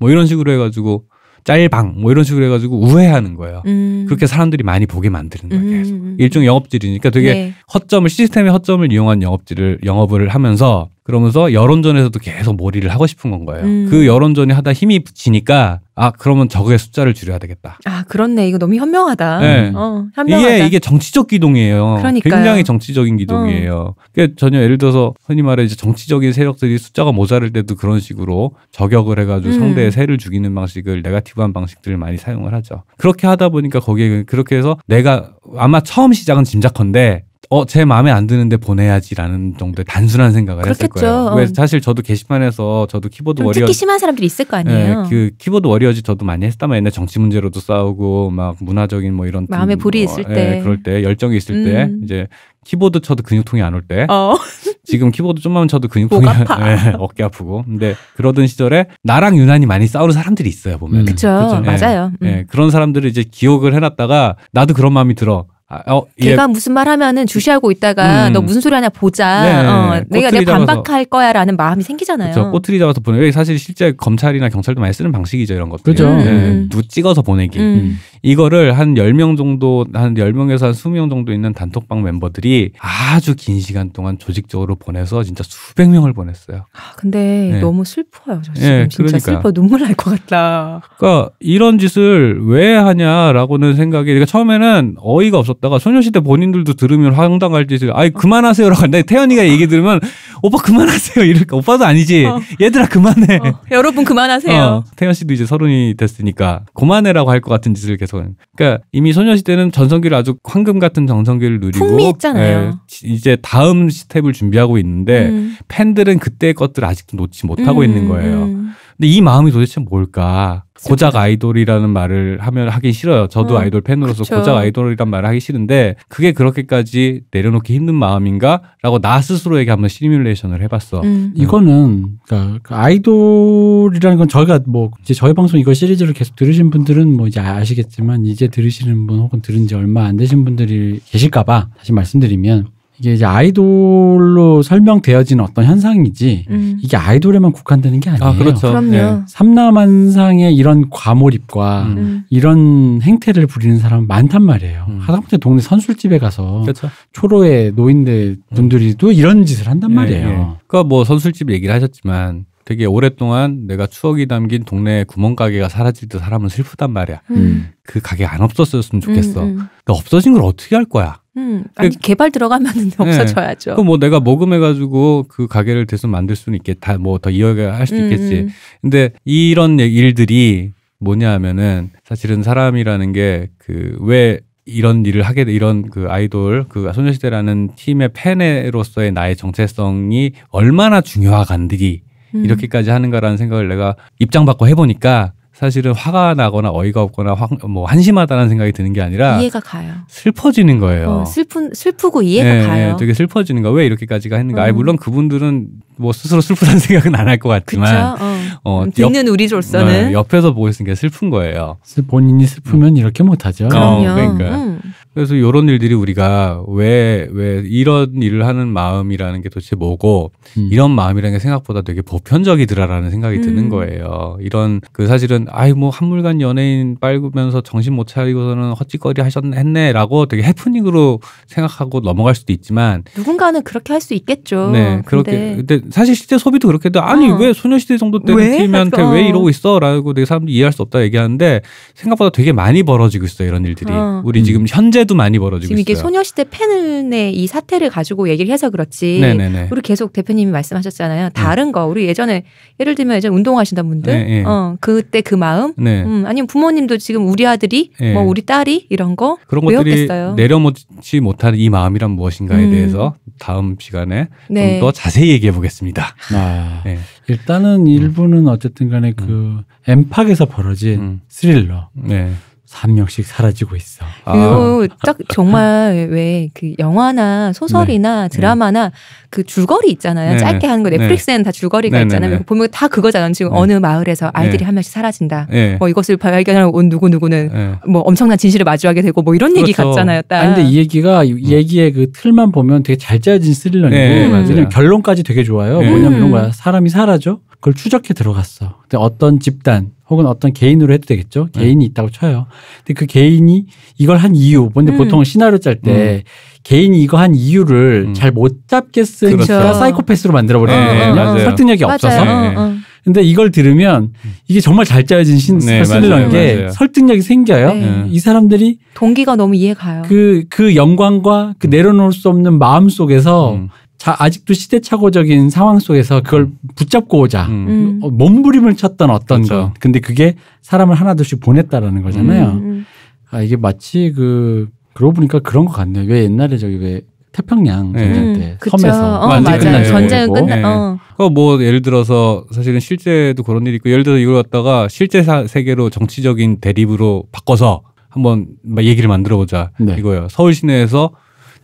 뭐 이런 식으로 해가지고 짤방 뭐 이런 식으로 해가지고 우회하는 거예요. 음. 그렇게 사람들이 많이 보게 만드는 거예요. 음, 계속. 음, 음. 일종 영업질이니까 되게 네. 허점을 시스템의 허점을 이용한 영업질을 영업을 하면서 그러면서 여론전에서도 계속 몰이를 하고 싶은 건 거예요. 음. 그 여론전이 하다 힘이 붙이니까 아 그러면 적의 숫자를 줄여야 되겠다. 아 그렇네 이거 너무 현명하다. 네. 어, 현명하다. 이게 이게 정치적 기동이에요. 그러니까 굉장히 정치적인 기동이에요. 어. 그 전혀 예를 들어서 흔히 말해 이제 정치적인 세력들이 숫자가 모자랄 때도 그런 식으로 저격을 해가지고 음. 상대의 세를 죽이는 방식을 네가티브한 방식들을 많이 사용을 하죠. 그렇게 하다 보니까 거기에 그렇게 해서 내가 아마 처음 시작은 짐작컨대 어, 제 마음에 안 드는데 보내야지라는 정도의 단순한 생각을 그렇겠죠. 했을 거예요. 왜 어. 사실 저도 게시판에서 저도 키보드 워리어 특히 심한 사람들이 있을 거 아니에요. 네, 그 키보드 워리어즈 저도 많이 했다만 옛날 정치 문제로도 싸우고 막 문화적인 뭐 이런 마음에 불이 뭐, 있을 때, 네, 그럴 때 열정이 있을 음. 때 이제 키보드 쳐도 근육통이 안 올 때. 어. 지금 키보드 좀만 쳐도 근육통이 네, 어깨 아프고. 근데 그러던 시절에 나랑 유난히 많이 싸우는 사람들이 있어요, 보면. 음. 그렇죠. 맞아요. 음. 네, 그런 사람들을 이제 기억을 해 놨다가 나도 그런 마음이 들어. 아, 어, 예. 걔가 예. 무슨 말 하면은 주시하고 있다가 음. 너 무슨 소리 하냐 보자. 네, 네 어, 네. 내가 내가 반박할 거야라는 마음이 생기잖아요. 그렇죠. 꼬투리 잡아서 보내 사실 실제 검찰이나 경찰도 많이 쓰는 방식이죠 이런 것들. 그렇죠. 네. 음. 누 찍어서 보내기. 음. 음. 이거를 한열명 정도 한 열명에서한 스명 정도 있는 단톡방 멤버들이 아주 긴 시간 동안 조직적으로 보내서 진짜 수백 명을 보냈어요. 아, 근데 네. 너무 슬퍼요. 저 네, 지금 네, 진짜 그러니까. 슬퍼 눈물 날 것 같다. 그러니까 이런 짓을 왜 하냐라고는 생각이 그러니까 처음에는 어이가 없었 내가 소녀시대 본인들도 들으면 황당할 짓을 아이 그만하세요라고 한다. 태연이가 얘기 들으면 오빠 그만하세요 이럴까 오빠도 아니지 어. 얘들아 그만해. 어. 여러분 그만하세요. 어. 태연 씨도 이제 서른이 됐으니까 그만해라고 할 것 같은 짓을 계속. 그러니까 이미 소녀시대는 전성기를 아주 황금 같은 전성기를 누리고 풍미했잖아요. 예, 이제 다음 스텝을 준비하고 있는데 음. 팬들은 그때 것들 을 아직도 놓지 못하고 음. 있는 거예요. 음. 근데 이 마음이 도대체 뭘까? 고작 아이돌이라는 말을 하면 하기 싫어요. 저도 음, 아이돌 팬으로서 그쵸. 고작 아이돌이란 말을 하기 싫은데 그게 그렇게까지 내려놓기 힘든 마음인가라고 나 스스로에게 한번 시뮬레이션을 해봤어. 음. 음. 이거는 그러니까 그 아이돌이라는 건 저희가 뭐 이제 저희 방송 이거 시리즈를 계속 들으신 분들은 뭐 이제 아, 아시겠지만 이제 들으시는 분 혹은 들은 지 얼마 안 되신 분들이 계실까봐 다시 말씀드리면 이게 이제 아이돌로 설명되어지는 어떤 현상이지 음. 이게 아이돌에만 국한되는 게 아니에요. 아, 그렇죠. 그럼요. 네. 삼남한상의 이런 과몰입과 음. 음. 이런 행태를 부리는 사람 많단 말이에요. 음. 하다못해 동네 선술집에 가서 그렇죠. 초로의 노인들 음. 분들이도 이런 짓을 한단 예, 말이에요. 예, 예. 그러니까 뭐 선술집 얘기를 하셨지만 되게 오랫동안 내가 추억이 담긴 동네 구멍가게가 사라질 때 사람은 슬프단 말이야. 음. 음. 그 가게 안 없었으면 좋겠어. 음, 음. 그러니까 없어진 걸 어떻게 할 거야? 음, 그 아니 그 개발 들어가면 네. 없어져야죠. 그뭐 내가 모금해가지고 그 가게를 대수 만들 수는 있겠, 다뭐 더 이어갈 수 음, 음. 있겠지. 근데 이런 일들이 뭐냐하면은 사실은 사람이라는 게 그 왜 이런 일을 하게 돼 이런 그 아이돌 그 소녀시대라는 팀의 팬으로서의 나의 정체성이 얼마나 중요하간들이 음. 이렇게까지 하는 거라는 생각을 내가 입장 받고 해보니까 사실은 화가 나거나 어이가 없거나 화, 뭐 한심하다는 생각이 드는 게 아니라 이해가 가요. 슬퍼지는 거예요. 어, 슬픈 슬프고 이해가 네, 네 가요. 되게 슬퍼지는 거왜 이렇게까지가 했는가. 음. 아니, 물론 그분들은 뭐 스스로 슬프다는 생각은 안 할 것 같지만 어. 어, 음, 듣는 옆, 우리로서는 어, 옆에서 보고 있으니까 슬픈 거예요. 본인이 슬프면 음. 이렇게 못하죠. 어, 그럼요. 어, 그러니까. 음. 그래서 이런 일들이 우리가 왜, 왜 이런 일을 하는 마음이라는 게 도대체 뭐고, 음. 이런 마음이라는 게 생각보다 되게 보편적이더라라는 생각이 음. 드는 거예요. 이런, 그 사실은, 아이, 뭐, 한물간 연예인 빨면서 정신 못 차리고서는 헛짓거리 하셨네, 했네, 라고 되게 해프닝으로 생각하고 넘어갈 수도 있지만. 누군가는 그렇게 할 수 있겠죠. 네, 그렇게. 근데, 근데 사실 실제 소비도 그렇게 해도, 아니, 어. 왜 소녀시대 정도 때는 팀한테 어. 왜 이러고 있어? 라고 되게 사람들이 이해할 수 없다 얘기하는데, 생각보다 되게 많이 벌어지고 있어요, 이런 일들이. 어. 우리 지금 음. 현재 문제도 많이 벌어지고 지금 이게 있어요. 소녀시대 팬의 이 사태를 가지고 얘기를 해서 그렇지. 네네네. 우리 계속 대표님이 말씀하셨잖아요. 다른 네. 거 우리 예전에 예를 들면 예전 운동하신다 분들, 네, 예. 어 그때 그 마음, 네. 음, 아니면 부모님도 지금 우리 아들이 예. 뭐 우리 딸이 이런 거 그런 것들이 내려놓지 못하는 이 마음이란 무엇인가에 음. 대해서 다음 시간에 좀더 네. 자세히 얘기해 보겠습니다. 아, 네. 일단은 음. 일부는 어쨌든간에 그 음. 엠팍에서 벌어진 스릴러. 네. 3명씩 사라지고 있어. 이거 그 아. 딱 정말 왜 그 영화나 소설이나 네. 네. 드라마나 네. 그 줄거리 있잖아요. 네. 네. 짧게 하는 거 네. 넷플릭스에는 다 줄거리가 있잖아요. 보면 다 그거잖아요. 지금 어느 마을에서 아이들이 한 명씩 사라진다. 뭐 이것을 발견하고 온 누구 누구는 뭐 엄청난 진실을 마주하게 되고 뭐 이런 그렇죠. 얘기 같잖아요. 딱. 아니, 근데 이 얘기가 음. 얘기의 그 틀만 보면 되게 잘 짜여진 스릴러인데 네, 음. 결론까지 되게 좋아요. 뭐냐면 그런 음. 거야. 사람이 사라져. 그걸 추적해 들어갔어. 근데 어떤 집단 혹은 어떤 개인으로 해도 되겠죠. 네. 개인이 음. 있다고 쳐요. 근데 그 개인이 이걸 한 이유. 근데 음. 보통 시나리오 짤때 음. 개인이 이거 한 이유를 음. 잘못 잡겠으니까 그렇죠. 사이코패스로 만들어버리는 네, 거거든요. 네, 설득력이 맞아요. 없어서. 네, 네. 근데 이걸 들으면 음. 이게 정말 잘 짜여진 신, 네, 스릴러인 게 설득력이 생겨요. 네. 이 사람들이 동기가 너무 이해가요. 그, 그 영광과 그 음. 내려놓을 수 없는 마음 속에서 자, 아직도 시대착오적인 상황 속에서 그걸 붙잡고자 오 음. 음. 어, 몸부림을 쳤던 어떤 그렇죠. 거. 근데 그게 사람을 하나둘씩 보냈다라는 거잖아요. 음, 음. 아, 이게 마치 그 그러고 보니까 그런 것 같네요. 왜 옛날에 저기 왜 태평양 네. 전쟁 음, 때 그쵸. 섬에서 어, 완전 끝나 전쟁은 끝나. 네. 어. 어. 뭐 예를 들어서 사실은 실제도 그런 일이 있고 예를 들어 서 이걸 갖다가 실제 사, 세계로 정치적인 대립으로 바꿔서 한번 얘기를 만들어보자 네. 이거예요. 서울 시내에서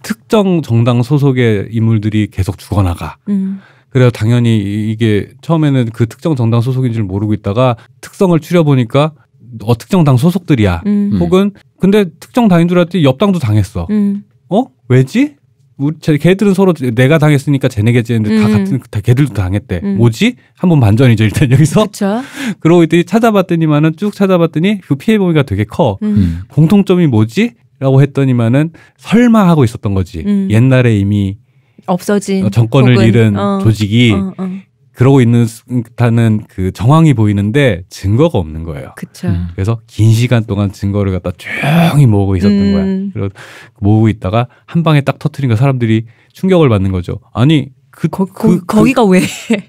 특정 정당 소속의 인물들이 계속 죽어나가. 음. 그래서 당연히 이게 처음에는 그 특정 정당 소속인 줄 모르고 있다가 특성을 추려보니까 어 특정 당 소속들이야. 음. 음. 혹은 근데 특정 당인 줄 알았더니 옆 당도 당했어. 음. 어? 왜지? 우리 쟤, 걔들은 서로 내가 당했으니까 쟤네가 쟤는데 음. 다 같은 다 걔들도 당했대. 음. 뭐지? 한번 반전이죠 일단 여기서. 그쵸. 그러고 있더니 찾아봤더니만은 쭉 찾아봤더니 그 피해 범위가 되게 커. 음. 음. 공통점이 뭐지? 라고 했더니만은 설마 하고 있었던 거지. 음. 옛날에 이미 없어진 어, 정권을 혹은, 잃은 어, 조직이 어, 어. 그러고 있는 다는 그 정황이 보이는데 증거가 없는 거예요. 음. 그래서 긴 시간 동안 증거를 갖다 조용히 모으고 있었던 음. 거야. 그래서 모으고 있다가 한 방에 딱터트린니 사람들이 충격을 받는 거죠. 아니 그, 거, 그, 거 기가 그, 왜?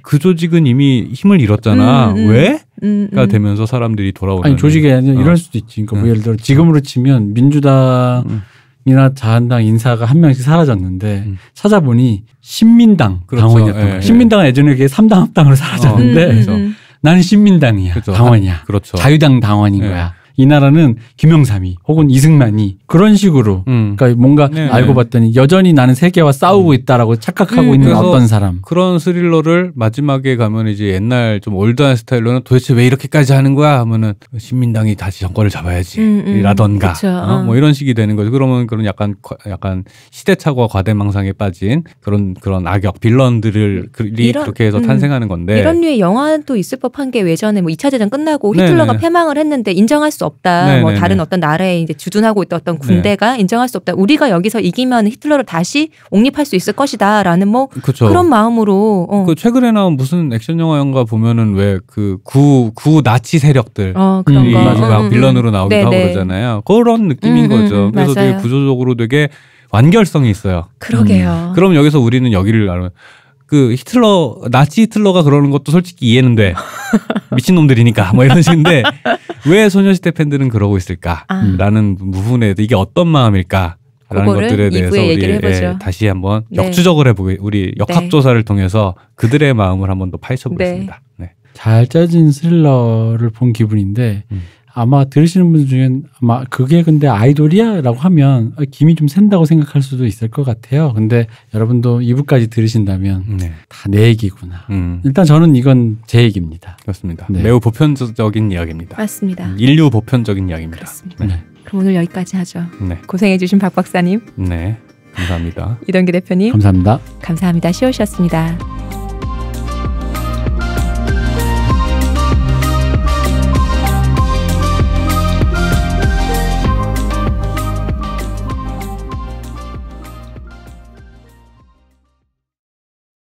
그 조직은 이미 힘을 잃었잖아. 음, 음, 왜? 음, 가 그러니까 음. 되면서 사람들이 돌아오는. 아니 조직이 아니라 어. 이럴 수도 있지. 그러니까 뭐 네. 예를 들어 지금으로 치면 민주당이나 자한당 인사가 한 명씩 사라졌는데 음. 찾아보니 신민당 그렇죠. 당원이었던 예, 예. 신민당은 예전에 그게 3당 합당으로 사라졌는데 어, 나는 신민당이야. 그렇죠. 당원이야. 아, 그렇죠. 자유당 당원인 예. 거야. 이 나라는 김영삼이 혹은 이승만이 그런 식으로 음. 그러니까 뭔가 네 알고 네. 봤더니 여전히 나는 세계와 싸우고 음. 있다라고 착각하고 네, 있는 어떤 사람 그런 스릴러를 마지막에 가면 이제 옛날 좀 올드한 스타일로는 도대체 왜 이렇게까지 하는 거야 하면은 신민당이 다시 정권을 잡아야지 음, 음. 라던가 어? 뭐 어. 이런 식이 되는 거죠 그러면 그런 약간 약간 시대착오와 과대망상에 빠진 그런 그런 악역 빌런들을 그, 이런, 그렇게 해서 음. 탄생하는 건데 이런 류의 영화는또 있을 법한 게 예전에 뭐 2차 대전 끝나고 네, 히틀러가 네네. 패망을 했는데 인정할 수 없다. 뭐 네네네. 뭐 다른 어떤 나라에 이제 주둔하고 있던 어떤 군대가 네. 인정할 수 없다. 우리가 여기서 이기면 히틀러를 다시 옹립할 수 있을 것이다라는 뭐 그쵸. 그런 마음으로 어. 그 최근에 나온 무슨 액션 영화인가 보면은 왜 그 구 구 나치 세력들 어, 그런 음, 막 음, 음. 빌런으로 나오기도 네네. 하고 네. 그러잖아요. 그런 느낌인 음, 음 거죠. 그래서 맞아요. 되게 구조적으로 되게 완결성이 있어요. 그러게요. 그럼 여기서 우리는 여기를 알면 그 히틀러 나치 히틀러가 그러는 것도 솔직히 이해는 돼 미친 놈들이니까 뭐 이런 식인데 왜 소녀시대 팬들은 그러고 있을까라는 아. 부분에 이게 어떤 마음일까? 라는 것들에 대해서 우리 예, 다시 한번 네. 역추적을 해보게 우리 역학 조사를 네. 통해서 그들의 마음을 한번 더 파헤쳐 보겠습니다. 네. 네. 잘 짜진 스릴러를 본 기분인데 음. 아마 들으시는 분들 중엔 아마 그게 근데 아이돌이야? 라고 하면 아, 김이 좀 샌다고 생각할 수도 있을 것 같아요. 근데 여러분도 2부까지 들으신다면 네. 다내 얘기구나. 음. 일단 저는 이건 제 얘기입니다. 그렇습니다. 네. 매우 보편적인 이야기입니다. 맞습니다. 음, 인류 보편적인 이야기입니다. 그렇습니다. 네. 그럼 오늘 여기까지 하죠. 네. 고생해주신 박 박사님. 네. 감사합니다. 이동기 대표님. 감사합니다. 감사합니다. 시오셨습니다.